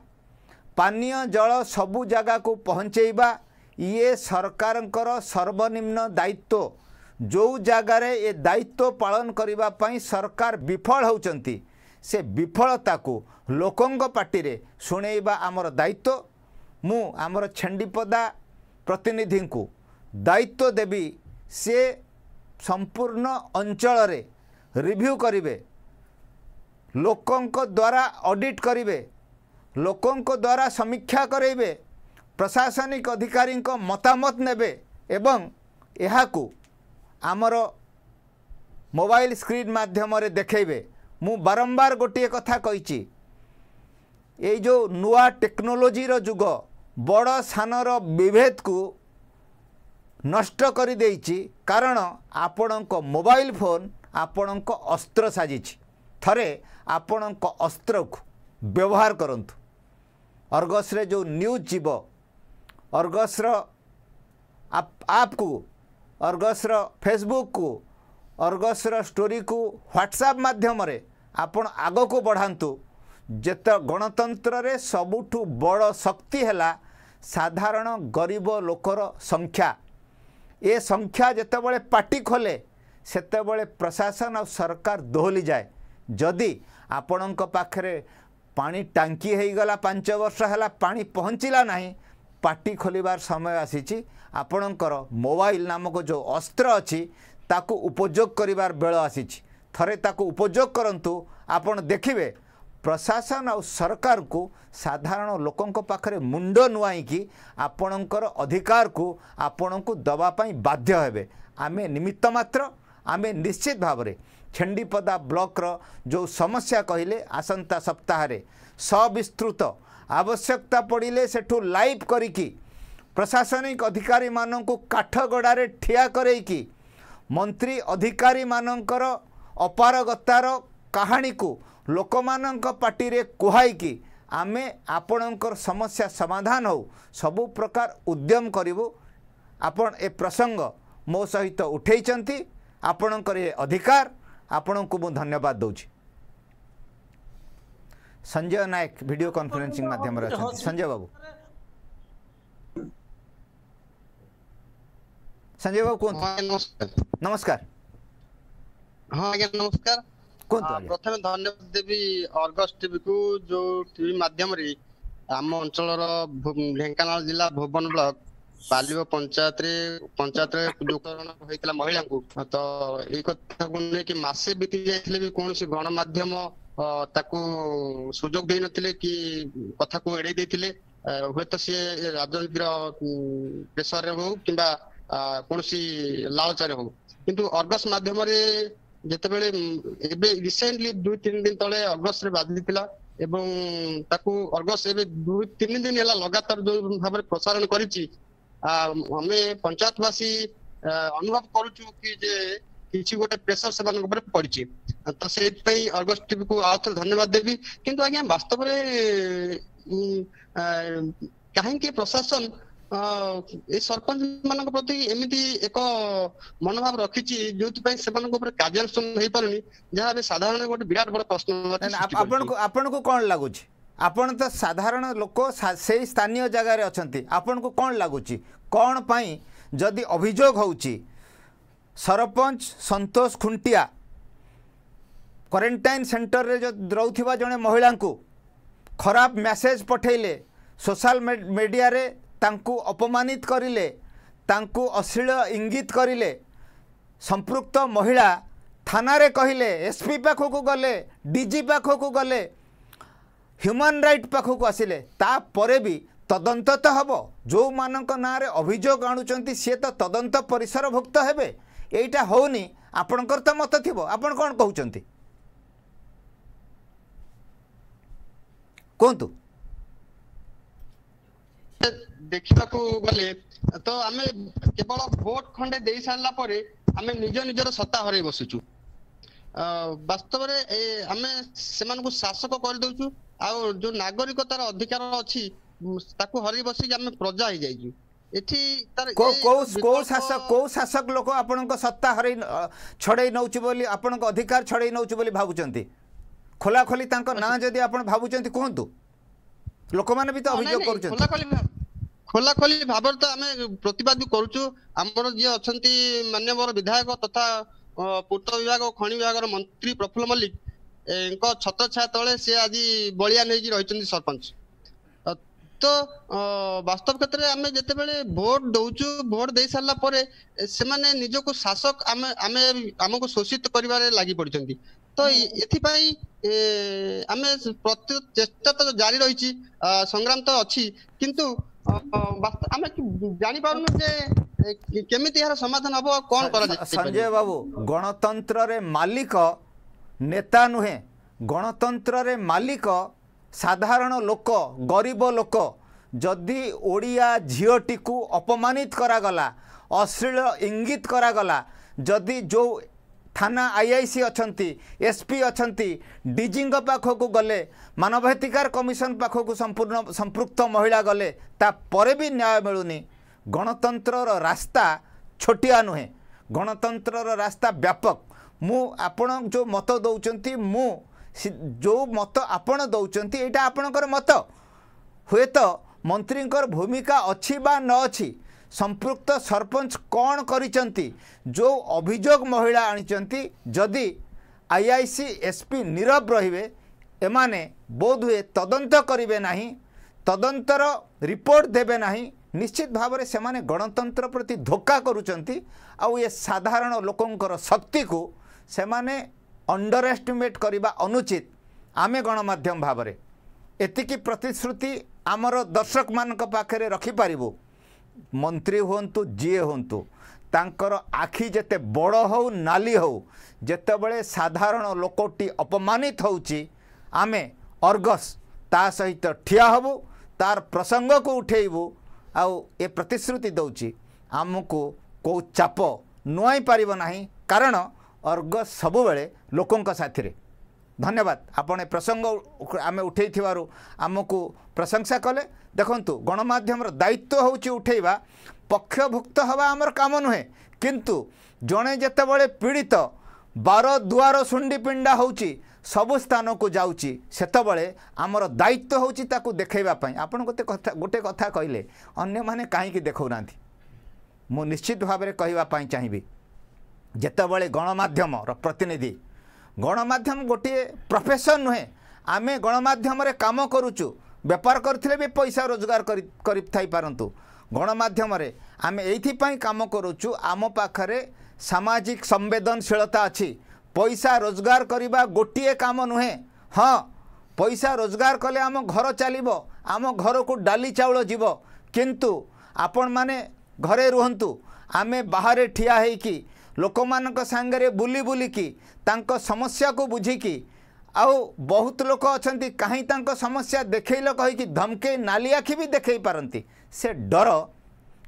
ପାନୀୟ ଜଳ ସବୁ ଜାଗାକୁ ପହଞ୍ଚେଇବା ଇଏ ସରକାରଙ୍କର ସର୍ବନିମ୍ନ ଦାୟିତ୍ୱ ଯେଉଁ ଜାଗାରେ ଏ ଦାୟିତ୍ୱ ପାଳନ କରିବା ପାଇଁ ସରକାର ବିଫଳ ହେଉଛନ୍ତି ସେ ବିଫଳତାକୁ ଲୋକଙ୍କ ପାଟିରେ ଶୁଣେଇବା ଆମର ଦାୟିତ୍ୱ ମୁଁ ଆମର ଛେଣ୍ଡିପଦା ପ୍ରତିନିଧିଙ୍କୁ ଦାୟିତ୍ୱ ଦେବି ସେ ସମ୍ପୂର୍ଣ୍ଣ ଅଞ୍ଚଳରେ ରିଭ୍ୟୁ କରିବେ ଲୋକଙ୍କ ଦ୍ୱାରା ଅଡ଼ିଟ୍ କରିବେ ଲୋକଙ୍କ ଦ୍ୱାରା ସମୀକ୍ଷା କରେଇବେ ପ୍ରଶାସନିକ ଅଧିକାରୀଙ୍କ ମତାମତ ନେବେ ଏବଂ ଏହାକୁ ଆମର ମୋବାଇଲ ସ୍କ୍ରିନ୍ ମାଧ୍ୟମରେ ଦେଖେଇବେ ମୁଁ ବାରମ୍ବାର ଗୋଟିଏ କଥା କହିଛି ଏଇ ଯେଉଁ ନୂଆ ଟେକ୍ନୋଲୋଜିର ଯୁଗ ବଡ଼ ସାନର ବିଭେଦକୁ ନଷ୍ଟ କରିଦେଇଛି କାରଣ ଆପଣଙ୍କ ମୋବାଇଲ ଫୋନ୍ ଆପଣଙ୍କ ଅସ୍ତ୍ର ସାଜିଛି ଥରେ ଆପଣଙ୍କ ଅସ୍ତ୍ରକୁ ବ୍ୟବହାର କରନ୍ତୁ ଅର୍ଗସରେ ଯେଉଁ ନ୍ୟୁଜ୍ ଯିବ ଅର୍ଗସର ଆପ୍କୁ ଅର୍ଗସର ଫେସବୁକ୍କୁ ଅର୍ଗସର ଷ୍ଟୋରିକୁ ହ୍ୱାଟ୍ସଆପ୍ ମାଧ୍ୟମରେ ଆପଣ ଆଗକୁ ବଢ଼ାନ୍ତୁ ଯେତେ ଗଣତନ୍ତ୍ରରେ ସବୁଠୁ ବଡ଼ ଶକ୍ତି ହେଲା ସାଧାରଣ ଗରିବ ଲୋକର ସଂଖ୍ୟା ଏ ସଂଖ୍ୟା ଯେତେବେଳେ ପାଟି ଖୋଲେ ସେତେବେଳେ ପ୍ରଶାସନ ଆଉ ସରକାର ଦୋହଲି ଯାଏ ଯଦି ଆପଣଙ୍କ ପାଖରେ ପାଣି ଟାଙ୍କି ହେଇଗଲା ପାଞ୍ଚ ବର୍ଷ ହେଲା ପାଣି ପହଞ୍ଚିଲା ନାହିଁ ପାଟି ଖୋଲିବାର ସମୟ ଆସିଛି ଆପଣଙ୍କର ମୋବାଇଲ ନାମକ ଯେଉଁ ଅସ୍ତ୍ର ଅଛି ତାକୁ ଉପଯୋଗ କରିବାର ବେଳ ଆସିଛି ଥରେ ତାକୁ ଉପଯୋଗ କରନ୍ତୁ ଆପଣ ଦେଖିବେ ପ୍ରଶାସନ ଆଉ ସରକାରକୁ ସାଧାରଣ ଲୋକଙ୍କ ପାଖରେ ମୁଣ୍ଡ ନୁଆଁଇକି ଆପଣଙ୍କର ଅଧିକାରକୁ ଆପଣଙ୍କୁ ଦେବା ପାଇଁ ବାଧ୍ୟ ହେବେ ଆମେ ନିମିତ୍ତ ମାତ୍ର ଆମେ ନିଶ୍ଚିତ ଭାବରେ ଛେଣ୍ଡିପଦା ବ୍ଲକର ଯେଉଁ ସମସ୍ୟା କହିଲେ ଆସନ୍ତା ସପ୍ତାହରେ ସବିସ୍ତୃତ ଆବଶ୍ୟକତା ପଡ଼ିଲେ ସେଠୁ ଲାଇଭ୍ କରିକି ପ୍ରଶାସନିକ ଅଧିକାରୀମାନଙ୍କୁ କାଠଗଡ଼ାରେ ଠିଆ କରେଇକି ମନ୍ତ୍ରୀ ଅଧିକାରୀମାନଙ୍କର ଅପାରଗତାର କାହାଣୀକୁ ଲୋକମାନଙ୍କ ପାଟିରେ କୁହାଇକି ଆମେ ଆପଣଙ୍କର ସମସ୍ୟା ସମାଧାନ ହେଉ ସବୁ ପ୍ରକାର ଉଦ୍ୟମ କରିବୁ ଆପଣ ଏ ପ୍ରସଙ୍ଗ ମୋ ସହିତ ଉଠାଇଛନ୍ତି ଆପଣଙ୍କର ଏ ଅଧିକାର ଆପଣଙ୍କୁ ମୁଁ ଧନ୍ୟବାଦ ଦେଉଛି ସଞ୍ଜୟ ନାୟକ ଭିଡ଼ିଓ କନଫରେନ୍ସିଂ ମାଧ୍ୟମରେ ଅଛନ୍ତି ସଞ୍ଜୟ ବାବୁ ସଞ୍ଜୟ ବାବୁ କୁହନ୍ତୁ ନମସ୍କାର ହଁ ଆଜ୍ଞା ନମସ୍କାର କୁହନ୍ତୁ ପ୍ରଥମେ ଧନ୍ୟବାଦ ଦେବି ଅର୍ଗସ ଟିଭିକୁ ଯୋଉ ଟିଭି ମାଧ୍ୟମରେ ଆମ ଅଞ୍ଚଳର ଢେଙ୍କାନାଳ ଜିଲ୍ଲା ଭୁବନ ବ୍ଲକ ବାଲିବ ପଞ୍ଚାୟତରେ ପଞ୍ଚାୟତରେ ଯୋଗଦାନ ହେଇଥିଲା ମହିଳାଙ୍କୁ ତ ଏଇ କଥାକୁ ନେଇକି ମାସେ ବିତି ଯାଇଥିଲେ ବି କୌଣସି ଗଣମାଧ୍ୟମ ତାକୁ ସୁଯୋଗ ଦେଇନଥିଲେ କି କଥାକୁ ଏଡେଇ ଦେଇଥିଲେ ହୁଏତ ସିଏ ରାଜନୀତିର ପ୍ରେସରରେ ହଉ କିମ୍ବା କୌଣସି ଲାଳଚାରେ ହଉ କିନ୍ତୁ ଅର୍ଗସ୍ ମାଧ୍ୟମରେ ଯେତେବେଳେ ଏବେ ରିସେଣ୍ଟଲି ଦୁଇ ତିନି ଦିନ ତଳେ ଅର୍ଗସରେ ବାଧିଥିଲା ଏବଂ ତାକୁ ଅର୍ଗସ ଏବେ ଦୁଇ ତିନି ଦିନ ହେଲା ଲଗାତାର ଯୋଉ ଭାବରେ ପ୍ରସାରଣ କରିଛି ଆମେ ପଞ୍ଚାୟତବାସୀ ଅନୁଭବ କରୁଛୁ କି ଯେ କିଛି ଗୋଟେ ପ୍ରେସର ସେମାନଙ୍କ ଉପରେ ପଡିଛି ତ ସେଇଥିପାଇଁ ଅର୍ଗସ ଟିଭିକୁ ଆଉ ଥରେ ଧନ୍ୟବାଦ ଦେବି କିନ୍ତୁ ଆଜ୍ଞା ବାସ୍ତବରେ କାହିଁକି ପ୍ରଶାସନ ସରପଞ୍ଚ ମାନଙ୍କ ପ୍ରତି ଏମିତି ଏକ ମନୋଭାବ ରଖିଛି ଯୋଉଥିପାଇଁ ସେମାନଙ୍କ ଉପରେ କାର୍ଯ୍ୟାନୁଷ୍ଠାନ ହେଇପାରୁନି ଯାହା ଏବେ ସାଧାରଣ ଗୋଟେ ବିରାଟ ବଡ ପ୍ରଶ୍ନ ଆପଣଙ୍କୁ ଆପଣଙ୍କୁ କଣ ଲାଗୁଛି ଆପଣ ତ ସାଧାରଣ ଲୋକ ସେଇ ସ୍ଥାନୀୟ ଜାଗାରେ ଅଛନ୍ତି ଆପଣଙ୍କୁ କ'ଣ ଲାଗୁଛି କ'ଣ ପାଇଁ ଯଦି ଅଭିଯୋଗ ହେଉଛି ସରପଞ୍ଚ ସନ୍ତୋଷ ଖୁଣ୍ଟିଆ କ୍ୱାରେଣ୍ଟାଇନ୍ ସେଣ୍ଟରରେ ରହୁଥିବା ଜଣେ ମହିଳାଙ୍କୁ ଖରାପ ମେସେଜ୍ ପଠାଇଲେ ସୋସିଆଲ ମିଡ଼ିଆରେ ତାଙ୍କୁ ଅପମାନିତ କରିଲେ ତାଙ୍କୁ ଅଶ୍ଳୀଳ ଇଙ୍ଗିତ କରିଲେ ସମ୍ପୃକ୍ତ ମହିଳା ଥାନାରେ କହିଲେ ଏସ୍ପି ପାଖକୁ ଗଲେ ଡିଜି ପାଖକୁ ଗଲେ ହ୍ୟୁମାନ୍ ରାଇଟ୍ ପାଖକୁ ଆସିଲେ ତାପରେ ବି ତଦନ୍ତ ତ ହେବ ଯେଉଁମାନଙ୍କ ନାଁରେ ଅଭିଯୋଗ ଆଣୁଛନ୍ତି ସିଏ ତ ତଦନ୍ତ ପରିସରଭୁକ୍ତ ହେବେ ଏଇଟା ହେଉନି ଆପଣଙ୍କର ତ ମତ ଥିବ ଆପଣ କ'ଣ କହୁଛନ୍ତି କୁହନ୍ତୁ ଦେଖିବାକୁ ଗଲେ ତ ଆମେ କେବଳ ଭୋଟ ଖଣ୍ଡେ ଦେଇ ସାରିଲା ପରେ ଆମେ ନିଜ ନିଜର ସତ୍ତା ହରାଇ ବସୁଛୁ ବାସ୍ତବରେ ଆମେ ସେମାନଙ୍କୁ ଶାସକ କରିଦଉଛୁ ଆଉ ଯୋଉ ନାଗରିକତାର ଅଧିକାର ଅଛି ତାକୁ ହରାଇ ବସିକି ଆମେ ପ୍ରଜା ହେଇଯାଇଛୁ ଏଠି ତାର କୋଉ କୋଉ ଶାସକ କୋଉ ଶାସକ ଲୋକ ଆପଣଙ୍କ ସତ୍ତା ହରାଇ ଛଡ଼େଇ ନଉଛି ବୋଲି ଆପଣଙ୍କ ଅଧିକାର ଛଡ଼େଇ ନଉଛି ବୋଲି ଭାବୁଛନ୍ତି ଖୋଲାଖୋଲି ତାଙ୍କ ନାଁ ଯଦି ଆପଣ ଭାବୁଛନ୍ତି କୁହନ୍ତୁ ଲୋକମାନେ ବି ତ ଅଭିଯୋଗ କରୁଛନ୍ତି খোলাখোলি ଭାବରେ ତ ଆମେ ପ୍ରତିବାଦ ବି କରୁଛୁ ଆମର ଯିଏ ଅଛନ୍ତି ମାନ୍ୟବର ବିଧାୟକ ତଥା ପୂର୍ତ୍ତ ବିଭାଗ ଖଣି ବିଭାଗର ମନ୍ତ୍ରୀ ପ୍ରଫୁଲ୍ଲ ମଲ୍ଲିକଙ୍କ ଛାୟା ତଳେ ସେ ଆଜି ବଳିଆ ନେଇକି ରହିଛନ୍ତି ସରପଞ୍ଚ ତ ବାସ୍ତବ କ୍ଷେତ୍ରରେ ଆମେ ଯେତେବେଳେ ଭୋଟ ଦଉଛୁ ଭୋଟ ଦେଇ ସାରିଲା ପରେ ସେମାନେ ନିଜକୁ ଶାସକ ଆମେ ଆମେ ଆମକୁ ଶୋଷିତ କରିବାରେ ଲାଗି ପଡିଛନ୍ତି ତ ଏଥିପାଇଁ ଆମେ ପ୍ରତି ଚେଷ୍ଟା ତ ଜାରି ରହିଛି ସଂଗ୍ରାମ ତ ଅଛି କିନ୍ତୁ ଆମେ ଜାଣିପାରୁନୁ ଯେ କେମିତି ଏହାର ସମାଧାନ କ'ଣ ସଞ୍ଜୟ ବାବୁ ଗଣତନ୍ତ୍ରରେ ମାଲିକ ନେତା ନୁହେଁ ଗଣତନ୍ତ୍ରରେ ମାଲିକ ସାଧାରଣ ଲୋକ ଗରିବ ଲୋକ ଯଦି ଓଡ଼ିଆ ଝିଅଟିକୁ ଅପମାନିତ କରାଗଲା ଅଶ୍ଳୀଳ ଇଙ୍ଗିତ କରାଗଲା ଯଦି ଯେଉଁ ଥାନା ଆଇ ଆଇ ସି ଅଛନ୍ତି ଏସ୍ପି ଅଛନ୍ତି ଡିଜିଙ୍କ ପାଖକୁ ଗଲେ ମାନବାଧିକାର କମିଶନ ପାଖକୁ ସମ୍ପୂର୍ଣ୍ଣ ସମ୍ପୃକ୍ତ ମହିଳା ଗଲେ ତାପରେ ବି ନ୍ୟାୟ ମିଳୁନି ଗଣତନ୍ତ୍ରର ରାସ୍ତା ଛୋଟିଆ ନୁହେଁ ଗଣତନ୍ତ୍ରର ରାସ୍ତା ବ୍ୟାପକ ମୁଁ ଆପଣ ଯେଉଁ ମତ ଦେଉଛନ୍ତି ମୁଁ ଯେଉଁ ମତ ଆପଣ ଦେଉଛନ୍ତି ଏଇଟା ଆପଣଙ୍କର ମତ ହୁଏତ ମନ୍ତ୍ରୀଙ୍କର ଭୂମିକା ଅଛି ବା ନ ସମ୍ପୃକ୍ତ ସରପଞ୍ଚ କ'ଣ କରିଛନ୍ତି ଯେଉଁ ଅଭିଯୋଗ ମହିଳା ଆଣିଛନ୍ତି ଯଦି ଆଇ ଆଇ ସି ଏସ୍ପି ନିରବ ରହିବେ ଏମାନେ ବୋଧହୁଏ ତଦନ୍ତ କରିବେ ନାହିଁ ତଦନ୍ତର ରିପୋର୍ଟ ଦେବେ ନାହିଁ ନିଶ୍ଚିତ ଭାବରେ ସେମାନେ ଗଣତନ୍ତ୍ର ପ୍ରତି ଧୋକା କରୁଛନ୍ତି ଆଉ ଏ ସାଧାରଣ ଲୋକଙ୍କର ଶକ୍ତିକୁ ସେମାନେ ଅଣ୍ଡର ଏଷ୍ଟିମେଟ୍ କରିବା ଅନୁଚିତ ଆମେ ଗଣମାଧ୍ୟମ ଭାବରେ ଏତିକି ପ୍ରତିଶ୍ରୁତି ଆମର ଦର୍ଶକମାନଙ୍କ ପାଖରେ ରଖିପାରିବୁ ମନ୍ତ୍ରୀ ହୁଅନ୍ତୁ ଯିଏ ହୁଅନ୍ତୁ ତାଙ୍କର ଆଖି ଯେତେ ବଡ଼ ହେଉ ନାଲି ହେଉ ଯେତେବେଳେ ସାଧାରଣ ଲୋକଟି ଅପମାନିତ ହେଉଛି ଆମେ ଅର୍ଗସ୍ ତା ସହିତ ଠିଆ ହେବୁ ତାର ପ୍ରସଙ୍ଗକୁ ଉଠେଇବୁ ଆଉ ଏ ପ୍ରତିଶ୍ରୁତି ଦେଉଛି ଆମକୁ କେଉଁ ଚାପ ନୁଆଁ ପାରିବ ନାହିଁ କାରଣ ଅର୍ଗସ୍ ସବୁବେଳେ ଲୋକଙ୍କ ସାଥିରେ ଧନ୍ୟବାଦ ଆପଣ ଏ ପ୍ରସଙ୍ଗ ଆମେ ଉଠାଇଥିବାରୁ ଆମକୁ ପ୍ରଶଂସା କଲେ ଦେଖନ୍ତୁ ଗଣମାଧ୍ୟମର ଦାୟିତ୍ୱ ହେଉଛି ଉଠାଇବା ପକ୍ଷଭୁକ୍ତ ହେବା ଆମର କାମ ନୁହେଁ କିନ୍ତୁ ଜଣେ ଯେତେବେଳେ ପୀଡ଼ିତ ବାର ଦୁଆର ଶୁଣ୍ଡି ପିଣ୍ଡା ହେଉଛି ସବୁ ସ୍ଥାନକୁ ଯାଉଛି ସେତେବେଳେ ଆମର ଦାୟିତ୍ୱ ହେଉଛି ତାକୁ ଦେଖାଇବା ପାଇଁ ଆପଣ ଗୋଟେ କଥା ଗୋଟେ କଥା କହିଲେ ଅନ୍ୟମାନେ କାହିଁକି ଦେଖାଉନାହାନ୍ତି ମୁଁ ନିଶ୍ଚିତ ଭାବରେ କହିବା ପାଇଁ ଚାହିଁବି ଯେତେବେଳେ ଗଣମାଧ୍ୟମର ପ୍ରତିନିଧି ଗଣମାଧ୍ୟମ ଗୋଟିଏ ପ୍ରଫେସନ୍ ନୁହେଁ ଆମେ ଗଣମାଧ୍ୟମରେ କାମ କରୁଛୁ ବେପାର କରିଥିଲେ ବି ପଇସା ରୋଜଗାର କରି ଥାଇପାରନ୍ତୁ ଗଣମାଧ୍ୟମରେ ଆମେ ଏଇଥିପାଇଁ କାମ କରୁଛୁ ଆମ ପାଖରେ ସାମାଜିକ ସମ୍ବେଦନଶୀଳତା ଅଛି ପଇସା ରୋଜଗାର କରିବା ଗୋଟିଏ କାମ ନୁହେଁ ହଁ ପଇସା ରୋଜଗାର କଲେ ଆମ ଘର ଚାଲିବ ଆମ ଘରକୁ ଡାଲି ଚାଉଳ ଯିବ କିନ୍ତୁ ଆପଣମାନେ ଘରେ ରୁହନ୍ତୁ ଆମେ ବାହାରେ ଠିଆ ହୋଇକି ଲୋକମାନଙ୍କ ସାଙ୍ଗରେ ବୁଲି ବୁଲିକି ତାଙ୍କ ସମସ୍ୟାକୁ ବୁଝିକି ଆଉ ବହୁତ ଲୋକ ଅଛନ୍ତି କାହିଁ ତାଙ୍କ ସମସ୍ୟା ଦେଖେଇଲ କହିକି ଧମକେଇ ନାଲି ଆଖି ବି ଦେଖେଇ ପାରନ୍ତି ସେ ଡର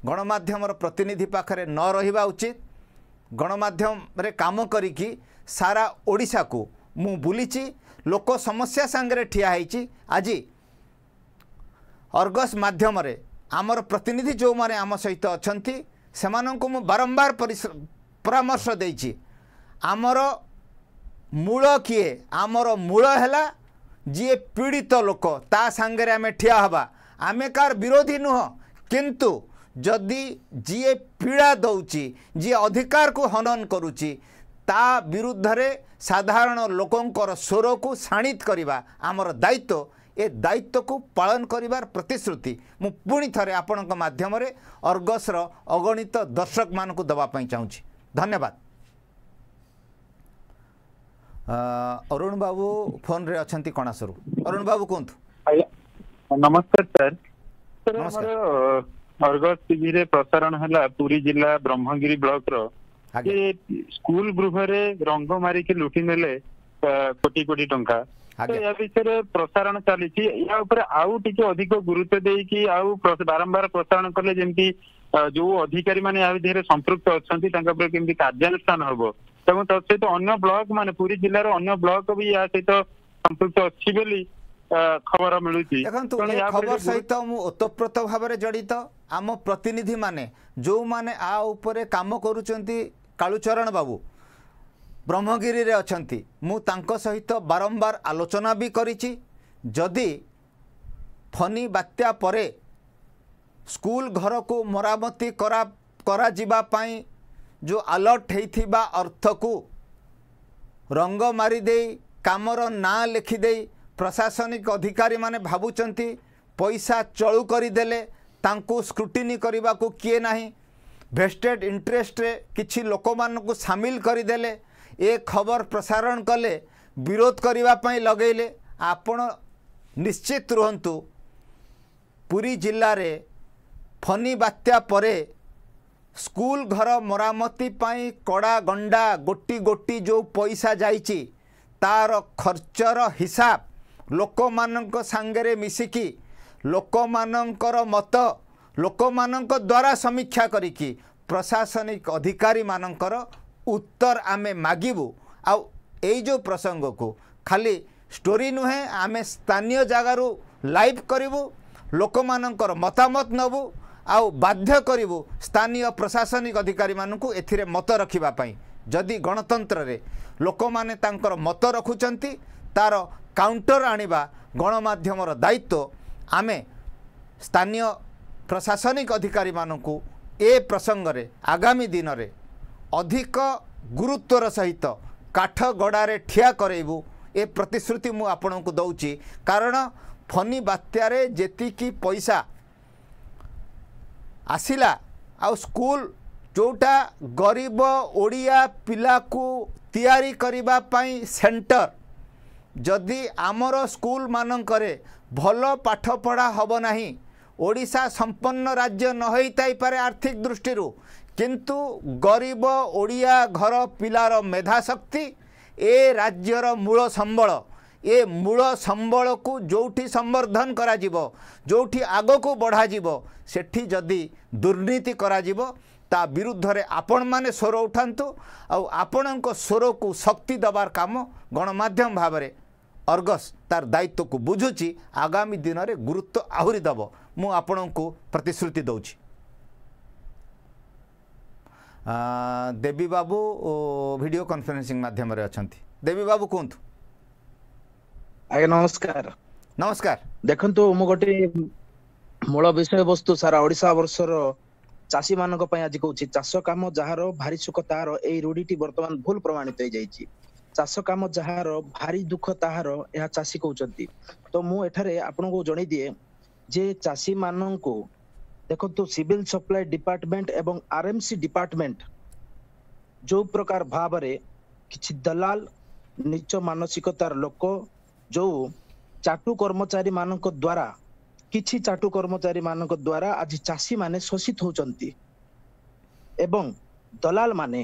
ଗଣମାଧ୍ୟମର ପ୍ରତିନିଧି ପାଖରେ ନ ରହିବା ଉଚିତ ଗଣମାଧ୍ୟମରେ କାମ କରିକି ସାରା ଓଡ଼ିଶାକୁ ମୁଁ ବୁଲିଛି ଲୋକ ସମସ୍ୟା ସାଙ୍ଗରେ ଠିଆ ହୋଇଛି ଆଜି ଅର୍ଗସ ମାଧ୍ୟମରେ ଆମର ପ୍ରତିନିଧି ଯେଉଁମାନେ ଆମ ସହିତ ଅଛନ୍ତି ସେମାନଙ୍କୁ ମୁଁ ବାରମ୍ବାର ପରାମର୍ଶ ଦେଇଛି ଆମର ମୂଳ କିଏ ଆମର ମୂଳ ହେଲା ଯିଏ ପୀଡ଼ିତ ଲୋକ ତା ସାଙ୍ଗରେ ଆମେ ଠିଆ ହେବା ଆମେ କାହାର ବିରୋଧୀ ନୁହଁ କିନ୍ତୁ ଯଦି ଯିଏ ପୀଡ଼ା ଦେଉଛି ଯିଏ ଅଧିକାରକୁ ହନନ କରୁଛି ତା ବିରୁଦ୍ଧରେ ସାଧାରଣ ଲୋକଙ୍କର ସ୍ୱରକୁ ଶାଣିତ କରିବା ଆମର ଦାୟିତ୍ୱ ଏ ଦାୟିତ୍ୱକୁ ପାଳନ କରିବାର ପ୍ରତିଶ୍ରୁତି ମୁଁ ପୁଣି ଥରେ ଆପଣଙ୍କ ମାଧ୍ୟମରେ ଅର୍ଗସର ଅଗଣିତ ଦର୍ଶକମାନଙ୍କୁ ଦେବା ପାଇଁ ଚାହୁଁଛି धन्यवाद अरुण बाबू फोन रे अच्छा कणासरू अरुण बाबू कहतु नमस्कार सर नमस्कार अर्गस टीवी रे प्रसारण हला पुरी जिला ब्रह्मगिरी ब्लॉक रो स्कूल गृह रे रंग मारी के लुटी नेले कोटी कोटी टंका या विषय प्रसारण चली या उपरे आउ टिके अधिक गुरुत्व देई कि आउ बारंबार प्रसारण कले जेमती ଯୋଉ ଅଧିକାରୀମାନେ ୟା ଦେହରେ ସମ୍ପୃକ୍ତ ଅଛନ୍ତି ତାଙ୍କ ଉପରେ କେମିତି କାର୍ଯ୍ୟାନୁଷ୍ଠାନ ହବ ଏବଂ ତତ୍ ସହିତ ଅନ୍ୟ ବ୍ଲକ ମାନେ ପୁରୀ ଜିଲ୍ଲାର ଅନ୍ୟ ବ୍ଲକ ବି ୟା ସହିତ ସମ୍ପୃକ୍ତ ଅଛି ବୋଲି ଖବର ମିଳୁଛି ଦେଖନ୍ତୁ ଏ ଖବର ସହିତ ମୁଁ ଓତପ୍ରୋତ ଭାବରେ ଜଡ଼ିତ ଆମ ପ୍ରତିନିଧିମାନେ ଯେଉଁମାନେ ଆ ଉପରେ କାମ କରୁଛନ୍ତି କାଳୁଚରଣ ବାବୁ ବ୍ରହ୍ମଗିରିରେ ଅଛନ୍ତି ମୁଁ ତାଙ୍କ ସହିତ ବାରମ୍ବାର ଆଲୋଚନା ବି କରିଛି ଯଦି ଫନି ବାତ୍ୟା ପରେ ସ୍କୁଲ ଘରକୁ ମରାମତି କରା କରାଯିବା ପାଇଁ ଯେଉଁ ଆଲର୍ଟ ହୋଇଥିବା ଅର୍ଥକୁ ରଙ୍ଗ ମାରିଦେଇ କାମର ନାଁ ଲେଖିଦେଇ ପ୍ରଶାସନିକ ଅଧିକାରୀମାନେ ଭାବୁଛନ୍ତି ପଇସା ଚଳୁ କରିଦେଲେ ତାଙ୍କୁ ସ୍କ୍ରୁଟିନି କରିବାକୁ କିଏ ନାହିଁ ଭେଷ୍ଟେଡ଼ ଇଣ୍ଟରେଷ୍ଟରେ କିଛି ଲୋକମାନଙ୍କୁ ସାମିଲ କରିଦେଲେ ଏ ଖବର ପ୍ରସାରଣ କଲେ ବିରୋଧ କରିବା ପାଇଁ ଲଗେଇଲେ ଆପଣ ନିଶ୍ଚିତ ରୁହନ୍ତୁ ପୁରୀ ଜିଲ୍ଲାରେ ଫନି ବାତ୍ୟା ପରେ ସ୍କୁଲ ଘର ମରାମତି ପାଇଁ କଡ଼ା ଗଣ୍ଡା ଗୋଟି ଗୋଟି ଯେଉଁ ପଇସା ଯାଇଛି ତାର ଖର୍ଚ୍ଚର ହିସାବ ଲୋକମାନଙ୍କ ସାଙ୍ଗରେ ମିଶିକି ଲୋକମାନଙ୍କର ମତ ଲୋକମାନଙ୍କ ଦ୍ୱାରା ସମୀକ୍ଷା କରିକି ପ୍ରଶାସନିକ ଅଧିକାରୀମାନଙ୍କର ଉତ୍ତର ଆମେ ମାଗିବୁ ଆଉ ଏଇ ଯେଉଁ ପ୍ରସଙ୍ଗକୁ ଖାଲି ଷ୍ଟୋରୀ ନୁହେଁ ଆମେ ସ୍ଥାନୀୟ ଜାଗାରୁ ଲାଇଭ୍ କରିବୁ ଲୋକମାନଙ୍କର ମତାମତ ନେବୁ ଆଉ ବାଧ୍ୟ କରିବୁ ସ୍ଥାନୀୟ ପ୍ରଶାସନିକ ଅଧିକାରୀମାନଙ୍କୁ ଏଥିରେ ମତ ରଖିବା ପାଇଁ ଯଦି ଗଣତନ୍ତ୍ରରେ ଲୋକମାନେ ତାଙ୍କର ମତ ରଖୁଛନ୍ତି ତାର କାଉଣ୍ଟର ଆଣିବା ଗଣମାଧ୍ୟମର ଦାୟିତ୍ୱ ଆମେ ସ୍ଥାନୀୟ ପ୍ରଶାସନିକ ଅଧିକାରୀମାନଙ୍କୁ ଏ ପ୍ରସଙ୍ଗରେ ଆଗାମୀ ଦିନରେ ଅଧିକ ଗୁରୁତ୍ୱର ସହିତ କାଠ ଗଡ଼ାରେ ଠିଆ କରେଇବୁ ଏ ପ୍ରତିଶ୍ରୁତି ମୁଁ ଆପଣଙ୍କୁ ଦେଉଛି କାରଣ ଫନି ବାତ୍ୟାରେ ଯେତିକି ପଇସା ଆସିଲା ଆଉ ସ୍କୁଲ ଯେଉଁଟା ଗରିବ ଓଡ଼ିଆ ପିଲାକୁ ତିଆରି କରିବା ପାଇଁ ସେଣ୍ଟର ଯଦି ଆମର ସ୍କୁଲମାନଙ୍କରେ ଭଲ ପାଠ ପଢ଼ା ହେବ ନାହିଁ ଓଡ଼ିଶା ସମ୍ପନ୍ନ ରାଜ୍ୟ ନ ହୋଇଥାଇପାରେ ଆର୍ଥିକ ଦୃଷ୍ଟିରୁ କିନ୍ତୁ ଗରିବ ଓଡ଼ିଆ ଘର ପିଲାର ମେଧାଶକ୍ତି ଏ ରାଜ୍ୟର ମୂଳ ସମ୍ବଳ ଏ ମୂଳ ସମ୍ବଳକୁ ଯେଉଁଠି ସମ୍ବର୍ଦ୍ଧନ କରାଯିବ ଯେଉଁଠି ଆଗକୁ ବଢ଼ାଯିବ ସେଠି ଯଦି ଦୁର୍ନୀତି କରାଯିବ ତା ବିରୁଦ୍ଧରେ ଆପଣମାନେ ସ୍ୱର ଉଠାନ୍ତୁ ଆଉ ଆପଣଙ୍କ ସ୍ୱରକୁ ଶକ୍ତି ଦେବାର କାମ ଗଣମାଧ୍ୟମ ଭାବରେ ଅର୍ଗସ୍ ତାର ଦାୟିତ୍ୱକୁ ବୁଝୁଛି ଆଗାମୀ ଦିନରେ ଗୁରୁତ୍ୱ ଆହୁରି ଦେବ ମୁଁ ଆପଣଙ୍କୁ ପ୍ରତିଶ୍ରୁତି ଦେଉଛି ଦେବୀ ବାବୁ ଭିଡ଼ିଓ କନଫରେନ୍ସିଂ ମାଧ୍ୟମରେ ଅଛନ୍ତି ଦେବୀ ବାବୁ କୁହନ୍ତୁ ଆଜ୍ଞା ନମସ୍କାର ନମସ୍କାର ଦେଖନ୍ତୁ ମୁଁ ଗୋଟେ ମୂଳ ବିଷୟବସ୍ତୁ ସାରା ଓଡିଶା ବର୍ଷର ଚାଷୀ ମାନଙ୍କ ପାଇଁ ଆଜି କହୁଛି ଚାଷ କାମ ଯାହାର ଭାରି ସୁଖ ତାହାର ଏଇ ରୂଢିଟି ବର୍ତ୍ତମାନ ଭୁଲ ପ୍ରମାଣିତ ହେଇଯାଇଛି ଚାଷ କାମ ଯାହାର ଭାରି ଦୁଃଖ ତାହାର ଏହା ଚାଷୀ କହୁଛନ୍ତି ତ ମୁଁ ଏଠାରେ ଆପଣଙ୍କୁ ଜଣେଇ ଦିଏ ଯେ ଚାଷୀ ମାନଙ୍କୁ ଦେଖନ୍ତୁ ସିଭିଲ ସପ୍ଲାଇ ଡିପାର୍ଟମେଣ୍ଟ ଏବଂ ଆର୍ଏମ୍ସି ଡିପାର୍ଟମେଣ୍ଟ ଯୋଉ ପ୍ରକାର ଭାବରେ କିଛି ଦଲାଲ ନିଚ ମାନସିକତାର ଲୋକ ଯୋଉ ଚାଟୁ କର୍ମଚାରୀ ମାନଙ୍କ ଦ୍ୱାରା କିଛି ଚାଟୁ କର୍ମଚାରୀ ମାନଙ୍କ ଦ୍ୱାରା ଆଜି ଚାଷୀମାନେ ଶୋଷିତ ହେଉଛନ୍ତି ଏବଂ ଦଲାଲ ମାନେ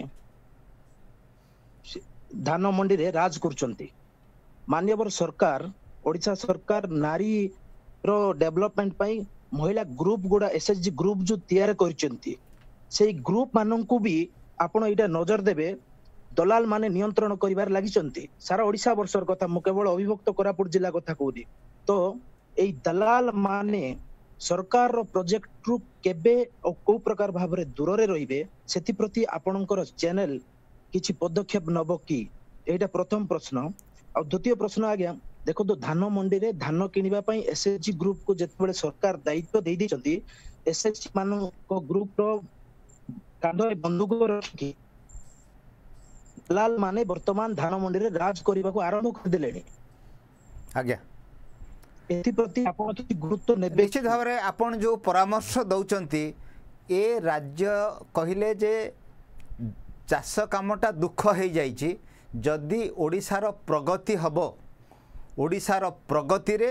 ଧାନ ମଣ୍ଡିରେ ରାଜ କରୁଛନ୍ତି ମାନ୍ୟବର ସରକାର ଓଡ଼ିଶା ସରକାର ନାରୀର ଡେଭଲପମେଣ୍ଟ ପାଇଁ ମହିଳା ଗ୍ରୁପ ଗୁଡା ଜି ଗ୍ରୁପ ଯୋଉ ତିଆରି କରିଛନ୍ତି ସେଇ ଗ୍ରୁପ ମାନଙ୍କୁ ବି ଆପଣ ଏଇଟା ନଜର ଦେବେ ଦଲାଲ ମାନେ ନିୟନ୍ତ୍ରଣ କରିବାରେ ଲାଗିଛନ୍ତି ସାରା ଓଡ଼ିଶା ବର୍ଷର କଥା ମୁଁ କେବଳ ଅବିଭକ୍ତ କୋରାପୁଟ ଜିଲ୍ଲା କଥା କହୁଛି ତ ଏଇ ଦଲାଲ ମାନେ ସରକାରର ପ୍ରୋଜେକ୍ଟରୁ କେବେ ଓ କୋଉ ପ୍ରକାର ଭାବରେ ଦୂରରେ ରହିବେ ସେଥିପ୍ରତି ଆପଣଙ୍କର ଚ୍ୟାନେଲ କିଛି ପଦକ୍ଷେପ ନେବ କି ଏଇଟା ପ୍ରଥମ ପ୍ରଶ୍ନ ଆଉ ଦ୍ୱିତୀୟ ପ୍ରଶ୍ନ ଆଜ୍ଞା ଦେଖନ୍ତୁ ଧାନ ମଣ୍ଡିରେ ଧାନ କିଣିବା ପାଇଁ ଏସଏଚଜି ଗ୍ରୁପକୁ ଯେତେବେଳେ ସରକାର ଦାୟିତ୍ୱ ଦେଇ ଦେଇଛନ୍ତି ଏସଏଚଜି ମାନଙ୍କ ଗ୍ରୁପର କାନ୍ଧରେ ବନ୍ଧୁକ ରଖିକି ଦଲାଲ ମାନେ ବର୍ତ୍ତମାନ ଧାନମଣ୍ଡିରେ ରାଜ କରିବାକୁ ଆରମ୍ଭ କରିଦେଲେଣି ଆଜ୍ଞା ଏଥିପ୍ରତି ଆପଣ ଯଦି ଗୁରୁତ୍ୱ ନେବେ ନିଶ୍ଚିତ ଭାବରେ ଆପଣ ଯେଉଁ ପରାମର୍ଶ ଦେଉଛନ୍ତି ଏ ରାଜ୍ୟ କହିଲେ ଯେ ଚାଷ କାମଟା ଦୁଃଖ ହେଇଯାଇଛି ଯଦି ଓଡ଼ିଶାର ପ୍ରଗତି ହେବ ଓଡ଼ିଶାର ପ୍ରଗତିରେ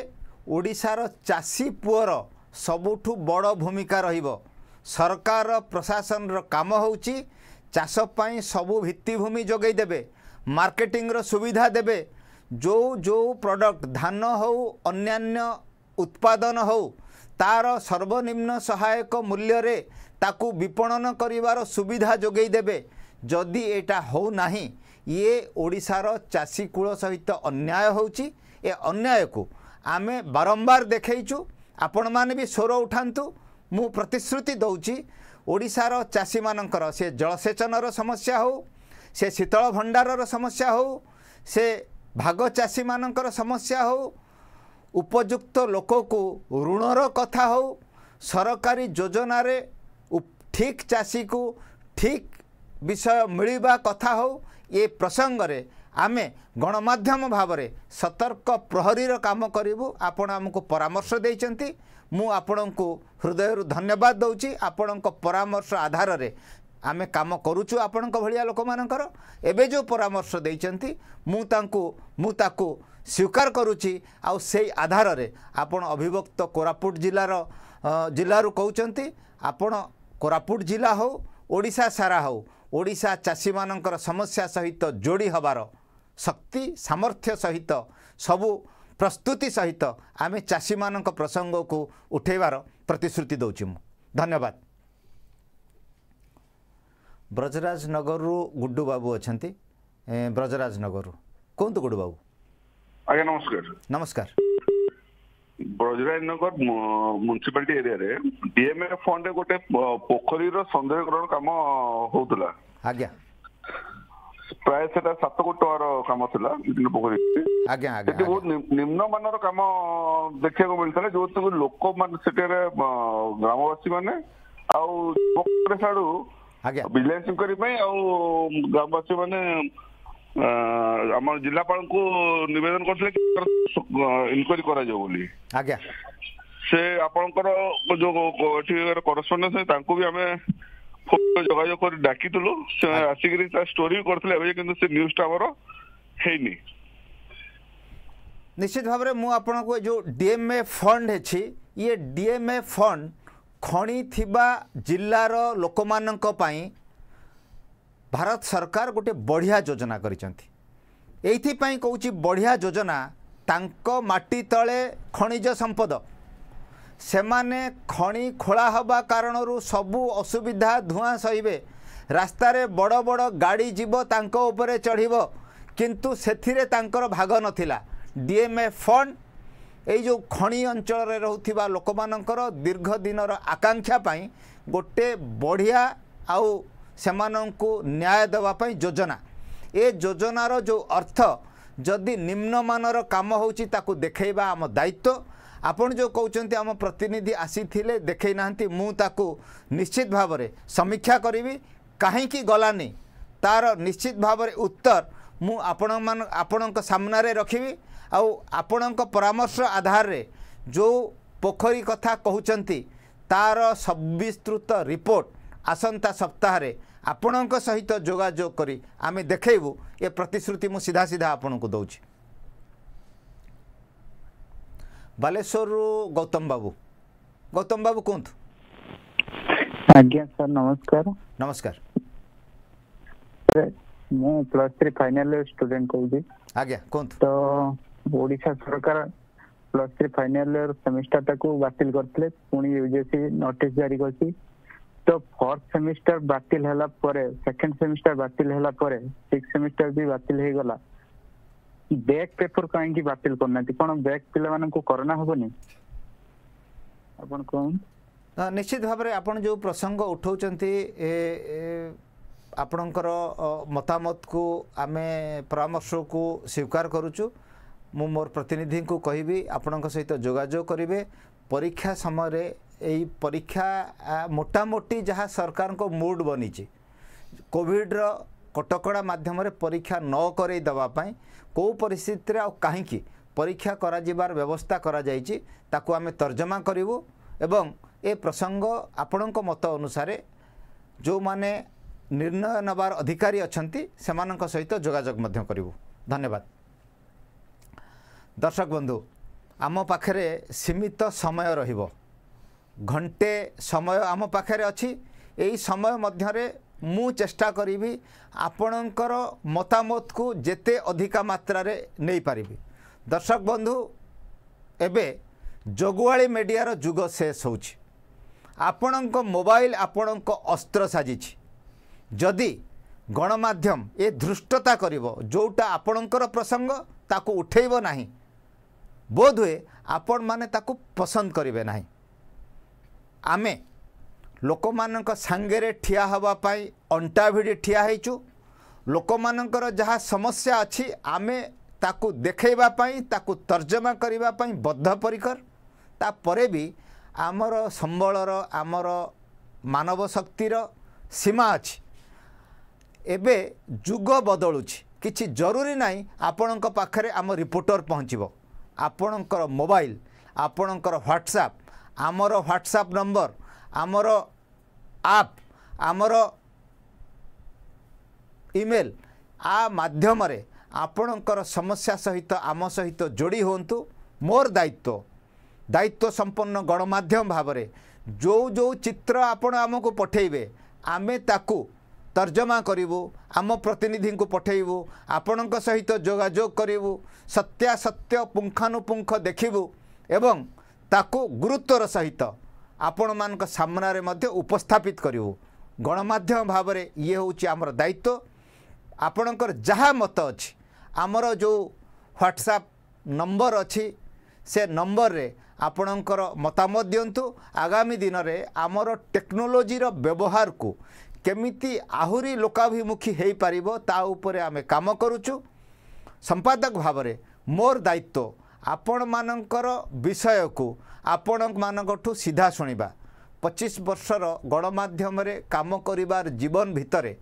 ଓଡ଼ିଶାର ଚାଷୀ ପୁଅର ସବୁଠୁ ବଡ଼ ଭୂମିକା ରହିବ ସରକାର ପ୍ରଶାସନର କାମ ହେଉଛି ଚାଷ ପାଇଁ ସବୁ ଭିତ୍ତିଭୂମି ଯୋଗାଇ ଦେବେ ମାର୍କେଟିଂର ସୁବିଧା ଦେବେ ଯେଉଁ ଯେଉଁ ପ୍ରଡ଼କ୍ଟ ଧାନ ହେଉ ଅନ୍ୟାନ୍ୟ ଉତ୍ପାଦନ ହେଉ ତା'ର ସର୍ବନିମ୍ନ ସହାୟକ ମୂଲ୍ୟରେ ତାକୁ ବିପଣନ କରିବାର ସୁବିଧା ଯୋଗାଇ ଦେବେ ଯଦି ଏଇଟା ହେଉନାହିଁ ଇଏ ଓଡ଼ିଶାର ଚାଷୀକୂଳ ସହିତ ଅନ୍ୟାୟ ହେଉଛି ଏ ଅନ୍ୟାୟକୁ ଆମେ ବାରମ୍ବାର ଦେଖେଇଛୁ ଆପଣମାନେ ବି ସ୍ୱର ଉଠାନ୍ତୁ ମୁଁ ପ୍ରତିଶ୍ରୁତି ଦେଉଛି ଓଡ଼ିଶାର ଚାଷୀମାନଙ୍କର ସେ ଜଳସେଚନର ସମସ୍ୟା ହେଉ ସେ ଶୀତଳ ଭଣ୍ଡାରର ସମସ୍ୟା ହେଉ ସେ ଭାଗ ଚାଷୀମାନଙ୍କର ସମସ୍ୟା ହେଉ ଉପଯୁକ୍ତ ଲୋକକୁ ଋଣର କଥା ହେଉ ସରକାରୀ ଯୋଜନାରେ ଠିକ୍ ଚାଷୀକୁ ଠିକ୍ ବିଷୟ ମିଳିବା କଥା ହେଉ ଏ ପ୍ରସଙ୍ଗରେ ଆମେ ଗଣମାଧ୍ୟମ ଭାବରେ ସତର୍କ ପ୍ରହରୀର କାମ କରିବୁ ଆପଣ ଆମକୁ ପରାମର୍ଶ ଦେଇଛନ୍ତି ମୁଁ ଆପଣଙ୍କୁ ହୃଦୟରୁ ଧନ୍ୟବାଦ ଦେଉଛି ଆପଣଙ୍କ ପରାମର୍ଶ ଆଧାରରେ ଆମେ କାମ କରୁଛୁ ଆପଣଙ୍କ ଭଳିଆ ଲୋକମାନଙ୍କର ଏବେ ଯେଉଁ ପରାମର୍ଶ ଦେଇଛନ୍ତି ମୁଁ ତାଙ୍କୁ ମୁଁ ତାକୁ ସ୍ୱୀକାର କରୁଛି ଆଉ ସେଇ ଆଧାରରେ ଆପଣ ଅଭିଭକ୍ତ କୋରାପୁଟ ଜିଲ୍ଲାର ଜିଲ୍ଲାରୁ କହୁଛନ୍ତି ଆପଣ କୋରାପୁଟ ଜିଲ୍ଲା ହେଉ ଓଡ଼ିଶା ସାରା ହେଉ ଓଡ଼ିଶା ଚାଷୀମାନଙ୍କର ସମସ୍ୟା ସହିତ ଯୋଡ଼ି ହେବାର ଶକ୍ତି ସାମର୍ଥ୍ୟ ସହିତ ସବୁ ପ୍ରସ୍ତୁତି ସହିତ ଆମେ ଚାଷୀମାନଙ୍କ ପ୍ରସଙ୍ଗକୁ ଉଠାଇବାର ପ୍ରତିଶ୍ରୁତି ଦେଉଛି ମୁଁ ଧନ୍ୟବାଦ ବ୍ରଜରାଜନଗରରୁ ଗୁଡ଼ୁ ବାବୁ ଅଛନ୍ତି ବ୍ରଜରାଜନଗରରୁ କୁହନ୍ତୁ ଗୁଡ଼ୁ ବାବୁ ଆଜ୍ଞା ନମସ୍କାର ନମସ୍କାର ବ୍ରଜରାଜନଗର ମ୍ୟୁନିସିପାଲିଟି ଏରିଆରେ ଡିଏମଏ ଫଣ୍ଡରେ ଗୋଟେ ପୋଖରୀର ସନ୍ଦେହକରଣ କାମ ହଉଥିଲା ଆଜ୍ଞା ପ୍ରାୟ ସେଟା ସାତ କୋଟି ଟଙ୍କାର କାମ ଥିଲା ବିଭିନ୍ନ ପୋଖରୀ ସେଠି ବହୁତ ନିମ୍ନମାନର କାମ ଦେଖିବାକୁ ମିଳିଥିଲା ଯୋଉଥିରୁ ଲୋକମାନେ ସେଠାରେ ଗ୍ରାମବାସୀ ମାନେ ଆଉ ଆଡୁ ଭିଜିଲାନ୍ସିଂ କରିବା ପାଇଁ ଆଉ ଗ୍ରାମବାସୀ ମାନେ ଆମ ଜିଲ୍ଲାପାଳଙ୍କୁ ନିବେଦନ କରିଥିଲେ କି ଇନକ୍ୱାରି କରାଯିବ ବୋଲି ଆଜ୍ଞା ସେ ଆପଣଙ୍କର ଯୋଉ ଏଠି କରସ୍ପଣ୍ଡେନ୍ସ ତାଙ୍କୁ ବି ଆମେ ଫୋନ ଯୋଗାଯୋଗ କରି ଡାକିଥିଲୁ ସେ ଆସିକିରି ତା ଷ୍ଟୋରି କରିଥିଲେ ଏବେ କିନ୍ତୁ ସେ ନ୍ୟୁଜଟା ଆମର ହେଇନି ନିଶ୍ଚିତ ଭାବରେ ମୁଁ ଆପଣଙ୍କୁ ଏ ଯେଉଁ ଡିଏମ୍ଏ ଫଣ୍ଡ ହେଇଛି ଇଏ ଡିଏମ୍ଏ ଫଣ୍ଡ ଖଣି ଥିବା ଜିଲ୍ଲାର ଲୋକମାନଙ୍କ ପାଇଁ ଭାରତ ସରକାର ଗୋଟିଏ ବଢ଼ିଆ ଯୋଜନା କରିଛନ୍ତି ଏଇଥିପାଇଁ କହୁଛି ବଢ଼ିଆ ଯୋଜନା ତାଙ୍କ ମାଟି ତଳେ ଖଣିଜ ସମ୍ପଦ ସେମାନେ ଖଣି ଖୋଳା ହେବା କାରଣରୁ ସବୁ ଅସୁବିଧା ଧୂଆଁ ସହିବେ ରାସ୍ତାରେ ବଡ଼ ବଡ଼ ଗାଡ଼ି ଯିବ ତାଙ୍କ ଉପରେ ଚଢ଼ିବ କିନ୍ତୁ ସେଥିରେ ତାଙ୍କର ଭାଗ ନଥିଲା ଡି ଏମ୍ ଏ ଫଣ୍ଡ ଏଇ ଯେଉଁ ଖଣି ଅଞ୍ଚଳରେ ରହୁଥିବା ଲୋକମାନଙ୍କର ଦୀର୍ଘ ଦିନର ଆକାଂକ୍ଷା ପାଇଁ ଗୋଟିଏ ବଢ଼ିଆ ଆଉ ସେମାନଙ୍କୁ ନ୍ୟାୟ ଦେବା ପାଇଁ ଯୋଜନା ଏ ଯୋଜନାର ଯେଉଁ ଅର୍ଥ ଯଦି ନିମ୍ନମାନର କାମ ହେଉଛି ତାକୁ ଦେଖେଇବା ଆମ ଦାୟିତ୍ୱ ଆପଣ ଯେଉଁ କହୁଛନ୍ତି ଆମ ପ୍ରତିନିଧି ଆସିଥିଲେ ଦେଖେଇ ନାହାନ୍ତି ମୁଁ ତାକୁ ନିଶ୍ଚିତ ଭାବରେ ସମୀକ୍ଷା କରିବି କାହିଁକି ଗଲାନି ତାର ନିଶ୍ଚିତ ଭାବରେ ଉତ୍ତର ମୁଁ ଆପଣମାନ ଆପଣଙ୍କ ସାମ୍ନାରେ ରଖିବି ଆଉ ଆପଣଙ୍କ ପରାମର୍ଶ ଆଧାରରେ ଯେଉଁ ପୋଖରୀ କଥା କହୁଛନ୍ତି ତାର ସବିସ୍ତୃତ ରିପୋର୍ଟ ଆସନ୍ତା ସପ୍ତାହରେ ଆପଣଙ୍କ ସହିତ ଯୋଗାଯୋଗ କରି ଆମେ ଦେଖେଇବୁ ଏ ପ୍ରତିଶ୍ରୁତି ମୁଁ ସିଧା ସିଧା ଆପଣଙ୍କୁ ଦେଉଛି ବାଲେଶ୍ୱରରୁ ଗୌତମ ବାବୁ ଗୌତମ ବାବୁ କୁହନ୍ତୁ ଆଜ୍ଞା ସାର୍ ନମସ୍କାର ନମସ୍କାର ମୁଁ ପ୍ଲସ୍ ଥ୍ରୀ ଫାଇନାଲ୍ ଷ୍ଟୁଡେଣ୍ଟ କହୁଛି ଆଜ୍ଞା କୁହନ୍ତୁ ତ ଓଡ଼ିଶା ସରକାର ପ୍ଲସ୍ ଥ୍ରୀ ଫାଇନାଲ୍ ଇୟର୍ ସେମିଷ୍ଟାରଟାକୁ ବାତିଲ କରିଥିଲେ ପୁଣି ୟୁଜିଏସି ନୋଟିସ୍ ଜାରି କରିଛି ତ ଫୋର୍ଥ ସେମିଷ୍ଟର ବାତିଲ ହେଲା ପରେ ସେକେଣ୍ଡ ସେମିଷ୍ଟର ବାତିଲ ହେଲା ପରେ ସିକ୍ସ ସେମିଷ୍ଟର ବି ବାତିଲ ହେଇଗଲା ବ୍ୟାକ୍ ପେପର କାହିଁକି ବାତିଲ କରୁନାହାନ୍ତି କ'ଣ ବ୍ୟାକ୍ ପିଲାମାନଙ୍କୁ କରୋନା ହବନି ଆପଣ କୁହନ୍ତୁ ନିଶ୍ଚିତ ଭାବରେ ଆପଣ ଯେଉଁ ପ୍ରସଙ୍ଗ ଉଠାଉଛନ୍ତି ଆପଣଙ୍କର ମତାମତକୁ ଆମେ ପରାମର୍ଶକୁ ସ୍ୱୀକାର କରୁଛୁ ମୁଁ ମୋର ପ୍ରତିନିଧିଙ୍କୁ କହିବି ଆପଣଙ୍କ ସହିତ ଯୋଗାଯୋଗ କରିବେ ପରୀକ୍ଷା ସମୟରେ ଏଇ ପରୀକ୍ଷା ମୋଟାମୋଟି ଯାହା ସରକାରଙ୍କ ମୁଡ୍ ବନିଛି କୋଭିଡ଼ର କଟକଣା ମାଧ୍ୟମରେ ପରୀକ୍ଷା ନ କରାଇ ଦେବା ପାଇଁ କେଉଁ ପରିସ୍ଥିତିରେ ଆଉ କାହିଁକି ପରୀକ୍ଷା କରାଯିବାର ବ୍ୟବସ୍ଥା କରାଯାଇଛି ତାକୁ ଆମେ ତର୍ଜମା କରିବୁ ଏବଂ ଏ ପ୍ରସଙ୍ଗ ଆପଣଙ୍କ ମତ ଅନୁସାରେ ଯେଉଁମାନେ ନିର୍ଣ୍ଣୟ ନେବାର ଅଧିକାରୀ ଅଛନ୍ତି ସେମାନଙ୍କ ସହିତ ଯୋଗାଯୋଗ ମଧ୍ୟ କରିବୁ ଧନ୍ୟବାଦ ଦର୍ଶକ ବନ୍ଧୁ ଆମ ପାଖରେ ସୀମିତ ସମୟ ରହିବ ଘଣ୍ଟେ ସମୟ ଆମ ପାଖରେ ଅଛି ଏହି ସମୟ ମଧ୍ୟରେ ମୁଁ ଚେଷ୍ଟା କରିବି ଆପଣଙ୍କର ମତାମତକୁ ଯେତେ ଅଧିକା ମାତ୍ରାରେ ନେଇପାରିବି ଦର୍ଶକ ବନ୍ଧୁ ଏବେ ଜଗୁଆଳି ମିଡ଼ିଆର ଯୁଗ ଶେଷ ହେଉଛି ଆପଣଙ୍କ ମୋବାଇଲ ଆପଣଙ୍କ ଅସ୍ତ୍ର ସାଜିଛି ଯଦି ଗଣମାଧ୍ୟମ ଏ ଧୃଷ୍ଟତା କରିବ ଯେଉଁଟା ଆପଣଙ୍କର ପ୍ରସଙ୍ଗ ତାକୁ ଉଠେଇବ ନାହିଁ ବୋଧହୁଏ ଆପଣମାନେ ତାକୁ ପସନ୍ଦ କରିବେ ନାହିଁ ଆମେ ଲୋକମାନଙ୍କ ସାଙ୍ଗରେ ଠିଆ ହେବା ପାଇଁ ଅଣ୍ଟା ଭିଡ଼ି ଠିଆ ହେଇଛୁ ଲୋକମାନଙ୍କର ଯାହା ସମସ୍ୟା ଅଛି ଆମେ ତାକୁ ଦେଖେଇବା ପାଇଁ ତାକୁ ତର୍ଜମା କରିବା ପାଇଁ ବଦ୍ଧପରିକର ତାପରେ ବି ଆମର ସମ୍ବଳର ଆମର ମାନବ ଶକ୍ତିର ସୀମା ଅଛି ଏବେ ଯୁଗ ବଦଳୁଛି କିଛି ଜରୁରୀ ନାହିଁ ଆପଣଙ୍କ ପାଖରେ ଆମ ରିପୋର୍ଟର ପହଞ୍ଚିବ ଆପଣଙ୍କର ମୋବାଇଲ ଆପଣଙ୍କର ହ୍ୱାଟ୍ସଆପ୍ ଆମର ହ୍ୱାଟ୍ସଆପ୍ ନମ୍ବର ଆମର ଆପ୍ ଆମର ଇମେଲ ଆ ମାଧ୍ୟମରେ ଆପଣଙ୍କର ସମସ୍ୟା ସହିତ ଆମ ସହିତ ଯୋଡ଼ି ହୁଅନ୍ତୁ ମୋର ଦାୟିତ୍ୱ ଦାୟିତ୍ୱ ସମ୍ପନ୍ନ ଗଣମାଧ୍ୟମ ଭାବରେ ଯେଉଁ ଯେଉଁ ଚିତ୍ର ଆପଣ ଆମକୁ ପଠାଇବେ ଆମେ ତାକୁ ତର୍ଜମା କରିବୁ ଆମ ପ୍ରତିନିଧିଙ୍କୁ ପଠାଇବୁ ଆପଣଙ୍କ ସହିତ ଯୋଗାଯୋଗ କରିବୁ ସତ୍ୟାସତ୍ୟ ପୁଙ୍ଖାନୁପୁଙ୍ଖ ଦେଖିବୁ ଏବଂ ତାକୁ ଗୁରୁତ୍ୱର ସହିତ ଆପଣମାନଙ୍କ ସାମ୍ନାରେ ମଧ୍ୟ ଉପସ୍ଥାପିତ କରିବୁ ଗଣମାଧ୍ୟମ ଭାବରେ ଇଏ ହେଉଛି ଆମର ଦାୟିତ୍ୱ ଆପଣଙ୍କର ଯାହା ମତ ଅଛି ଆମର ଯେଉଁ ହ୍ୱାଟ୍ସଆପ୍ ନମ୍ବର ଅଛି ସେ ନମ୍ବରରେ ଆପଣଙ୍କର ମତାମତ ଦିଅନ୍ତୁ ଆଗାମୀ ଦିନରେ ଆମର ଟେକ୍ନୋଲୋଜିର ବ୍ୟବହାରକୁ କେମିତି ଆହୁରି ଲୋକାଭିମୁଖୀ ହୋଇପାରିବ ତା ଉପରେ ଆମେ କାମ କରୁଛୁ ସମ୍ପାଦକ ଭାବରେ ମୋର ଦାୟିତ୍ୱ ଆପଣ ମାନଙ୍କର ବିଷୟକୁ ଆପଣମାନଙ୍କଠୁ ସିଧା ଶୁଣିବା ପଚିଶ ବର୍ଷର ଗଣମାଧ୍ୟମରେ କାମ କରିବାର ଜୀବନ ଭିତରେ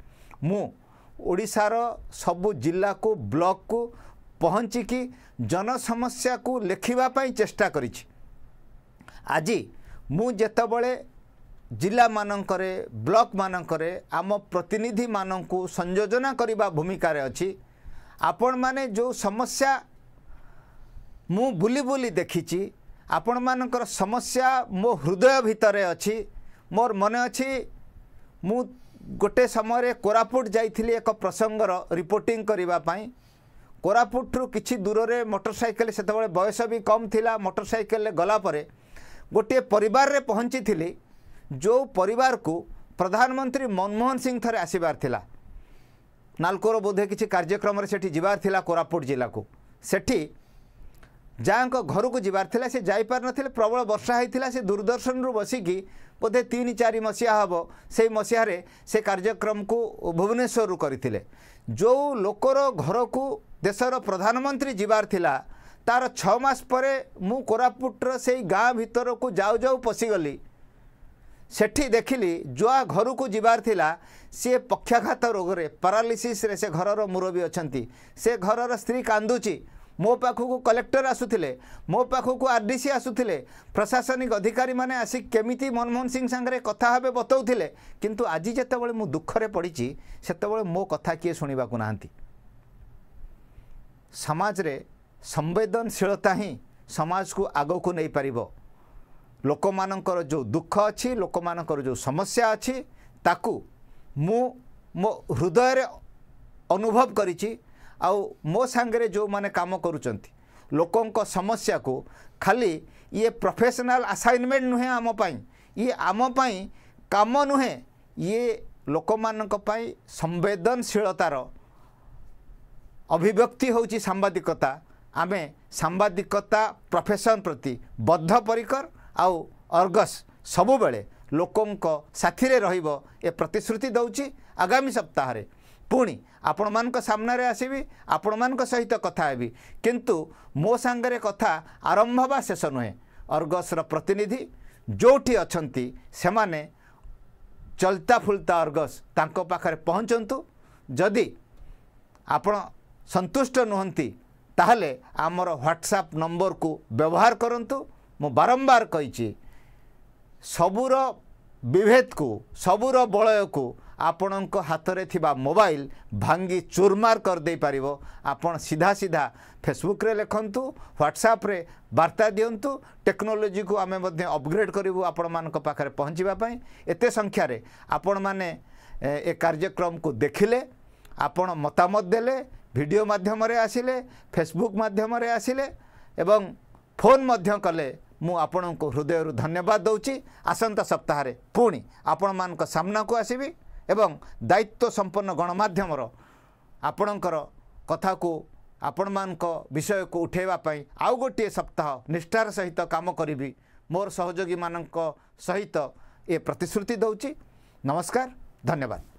ମୁଁ ଓଡ଼ିଶାର ସବୁ ଜିଲ୍ଲାକୁ ବ୍ଲକକୁ ପହଞ୍ଚିକି ଜନସମସ୍ୟାକୁ ଲେଖିବା ପାଇଁ ଚେଷ୍ଟା କରିଛି ଆଜି ମୁଁ ଯେତେବେଳେ ଜିଲ୍ଲାମାନଙ୍କରେ ବ୍ଲକମାନଙ୍କରେ ଆମ ପ୍ରତିନିଧିମାନଙ୍କୁ ସଂଯୋଜନା କରିବା ଭୂମିକାରେ ଅଛି ଆପଣମାନେ ଯେଉଁ ସମସ୍ୟା ମୁଁ ବୁଲି ବୁଲି ଦେଖିଛି ଆପଣମାନଙ୍କର ସମସ୍ୟା ମୋ ହୃଦୟ ଭିତରେ ଅଛି ମୋର ମନେ ଅଛି ମୁଁ ଗୋଟେ ସମୟରେ କୋରାପୁଟ ଯାଇଥିଲି ଏକ ପ୍ରସଙ୍ଗର ରିପୋର୍ଟିଂ କରିବା ପାଇଁ କୋରାପୁଟରୁ କିଛି ଦୂରରେ ମୋଟରସାଇକେଲ ସେତେବେଳେ ବୟସ ବି କମ୍ ଥିଲା ମୋଟରସାଇକେଲରେ ଗଲା ପରେ ଗୋଟିଏ ପରିବାରରେ ପହଞ୍ଚିଥିଲି ଯେଉଁ ପରିବାରକୁ ପ୍ରଧାନମନ୍ତ୍ରୀ ମନମୋହନ ସିଂ ଥରେ ଆସିବାର ଥିଲା ନାଲକୋର ବୋଧେ କିଛି କାର୍ଯ୍ୟକ୍ରମରେ ସେଠି ଯିବାର ଥିଲା କୋରାପୁଟ ଜିଲ୍ଲାକୁ ସେଠି ଯାହାଙ୍କ ଘରକୁ ଯିବାର ଥିଲା ସେ ଯାଇପାରିନଥିଲେ ପ୍ରବଳ ବର୍ଷା ହୋଇଥିଲା ସେ ଦୂରଦର୍ଶନରୁ ବସିକି ବୋଧେ ତିନି ଚାରି ମସିହା ହେବ ସେଇ ମସିହାରେ ସେ କାର୍ଯ୍ୟକ୍ରମକୁ ଭୁବନେଶ୍ୱରରୁ କରିଥିଲେ ଯେଉଁ ଲୋକର ଘରକୁ ଦେଶର ପ୍ରଧାନମନ୍ତ୍ରୀ ଯିବାର ଥିଲା ତା'ର ଛଅ ମାସ ପରେ ମୁଁ କୋରାପୁଟର ସେଇ ଗାଁ ଭିତରକୁ ଯାଉ ଯାଉ ପଶିଗଲି ସେଠି ଦେଖିଲି ଯୁଆ ଘରକୁ ଯିବାର ଥିଲା ସିଏ ପକ୍ଷାଘାତ ରୋଗରେ ପାରାଲିସିସ୍ରେ ସେ ଘରର ମୁରବୀ ଅଛନ୍ତି ସେ ଘରର ସ୍ତ୍ରୀ କାନ୍ଦୁଛି ମୋ ପାଖକୁ କଲେକ୍ଟର ଆସୁଥିଲେ ମୋ ପାଖକୁ ଆର୍ ଡି ସି ଆସୁଥିଲେ ପ୍ରଶାସନିକ ଅଧିକାରୀମାନେ ଆସି କେମିତି ମନମୋହନ ସିଂ ସାଙ୍ଗରେ କଥା ହେବେ ବତାଉଥିଲେ କିନ୍ତୁ ଆଜି ଯେତେବେଳେ ମୁଁ ଦୁଃଖରେ ପଡ଼ିଛି ସେତେବେଳେ ମୋ କଥା କିଏ ଶୁଣିବାକୁ ନାହାନ୍ତି ସମାଜରେ ସମ୍ବେଦନଶୀଳତା ହିଁ ସମାଜକୁ ଆଗକୁ ନେଇପାରିବ ଲୋକମାନଙ୍କର ଯେଉଁ ଦୁଃଖ ଅଛି ଲୋକମାନଙ୍କର ଯେଉଁ ସମସ୍ୟା ଅଛି ତାକୁ ମୁଁ ମୋ ହୃଦୟରେ ଅନୁଭବ କରିଛି ଆଉ ମୋ ସାଙ୍ଗରେ ଯେଉଁମାନେ କାମ କରୁଛନ୍ତି ଲୋକଙ୍କ ସମସ୍ୟାକୁ ଖାଲି ଇଏ ପ୍ରଫେସନାଲ୍ ଆସାଇନମେଣ୍ଟ ନୁହେଁ ଆମ ପାଇଁ ଇଏ ଆମ ପାଇଁ କାମ ନୁହେଁ ଇଏ ଲୋକମାନଙ୍କ ପାଇଁ ସମ୍ବେଦନଶୀଳତାର ଅଭିବ୍ୟକ୍ତି ହେଉଛି ସାମ୍ବାଦିକତା ଆମେ ସାମ୍ବାଦିକତା ପ୍ରଫେସନ୍ ପ୍ରତି ବଦ୍ଧପରିକର ଆଉ ଅର୍ଗସ୍ ସବୁବେଳେ ଲୋକଙ୍କ ସାଥିରେ ରହିବ ଏ ପ୍ରତିଶ୍ରୁତି ଦେଉଛି ଆଗାମୀ ସପ୍ତାହରେ ପୁଣି ଆପଣମାନଙ୍କ ସାମ୍ନାରେ ଆସିବି ଆପଣମାନଙ୍କ ସହିତ କଥା ହେବି କିନ୍ତୁ ମୋ ସାଙ୍ଗରେ କଥା ଆରମ୍ଭ ହେବା ଶେଷ ନୁହେଁ ଅର୍ଗସ୍ର ପ୍ରତିନିଧି ଯେଉଁଠି ଅଛନ୍ତି ସେମାନେ ଚଲତା ଫୁଲତା ଅର୍ଗସ ତାଙ୍କ ପାଖରେ ପହଞ୍ଚନ୍ତୁ ଯଦି ଆପଣ ସନ୍ତୁଷ୍ଟ ନୁହନ୍ତି ତାହେଲେ ଆମର ହ୍ୱାଟ୍ସଆପ୍ ନମ୍ବରକୁ ବ୍ୟବହାର କରନ୍ତୁ ମୁଁ ବାରମ୍ବାର କହିଛି ସବୁର ବିଭେଦକୁ ସବୁର ବଳୟକୁ ଆପଣଙ୍କ ହାତରେ ଥିବା ମୋବାଇଲ ଭାଙ୍ଗି ଚୁର୍ମାର କରିଦେଇପାରିବ ଆପଣ ସିଧା ସିଧା ଫେସବୁକ୍ରେ ଲେଖନ୍ତୁ ହ୍ୱାଟ୍ସଆପ୍ରେ ବାର୍ତ୍ତା ଦିଅନ୍ତୁ ଟେକ୍ନୋଲୋଜିକୁ ଆମେ ମଧ୍ୟ ଅପଗ୍ରେଡ଼ କରିବୁ ଆପଣମାନଙ୍କ ପାଖରେ ପହଞ୍ଚିବା ପାଇଁ ଏତେ ସଂଖ୍ୟାରେ ଆପଣମାନେ ଏ କାର୍ଯ୍ୟକ୍ରମକୁ ଦେଖିଲେ ଆପଣ ମତାମତ ଦେଲେ ଭିଡ଼ିଓ ମାଧ୍ୟମରେ ଆସିଲେ ଫେସବୁକ୍ ମାଧ୍ୟମରେ ଆସିଲେ ଏବଂ ଫୋନ୍ ମଧ୍ୟ କଲେ ମୁଁ ଆପଣଙ୍କୁ ହୃଦୟରୁ ଧନ୍ୟବାଦ ଦେଉଛି ଆସନ୍ତା ସପ୍ତାହରେ ପୁଣି ଆପଣମାନଙ୍କ ସାମ୍ନାକୁ ଆସିବି ଏବଂ ଦାୟିତ୍ୱ ସମ୍ପନ୍ନ ଗଣମାଧ୍ୟମର ଆପଣଙ୍କର କଥାକୁ ଆପଣମାନଙ୍କ ବିଷୟକୁ ଉଠାଇବା ପାଇଁ ଆଉ ଗୋଟିଏ ସପ୍ତାହ ନିଷ୍ଠାର ସହିତ କାମ କରିବି ମୋର ସହଯୋଗୀମାନଙ୍କ ସହିତ ଏ ପ୍ରତିଶ୍ରୁତି ଦେଉଛି ନମସ୍କାର ଧନ୍ୟବାଦ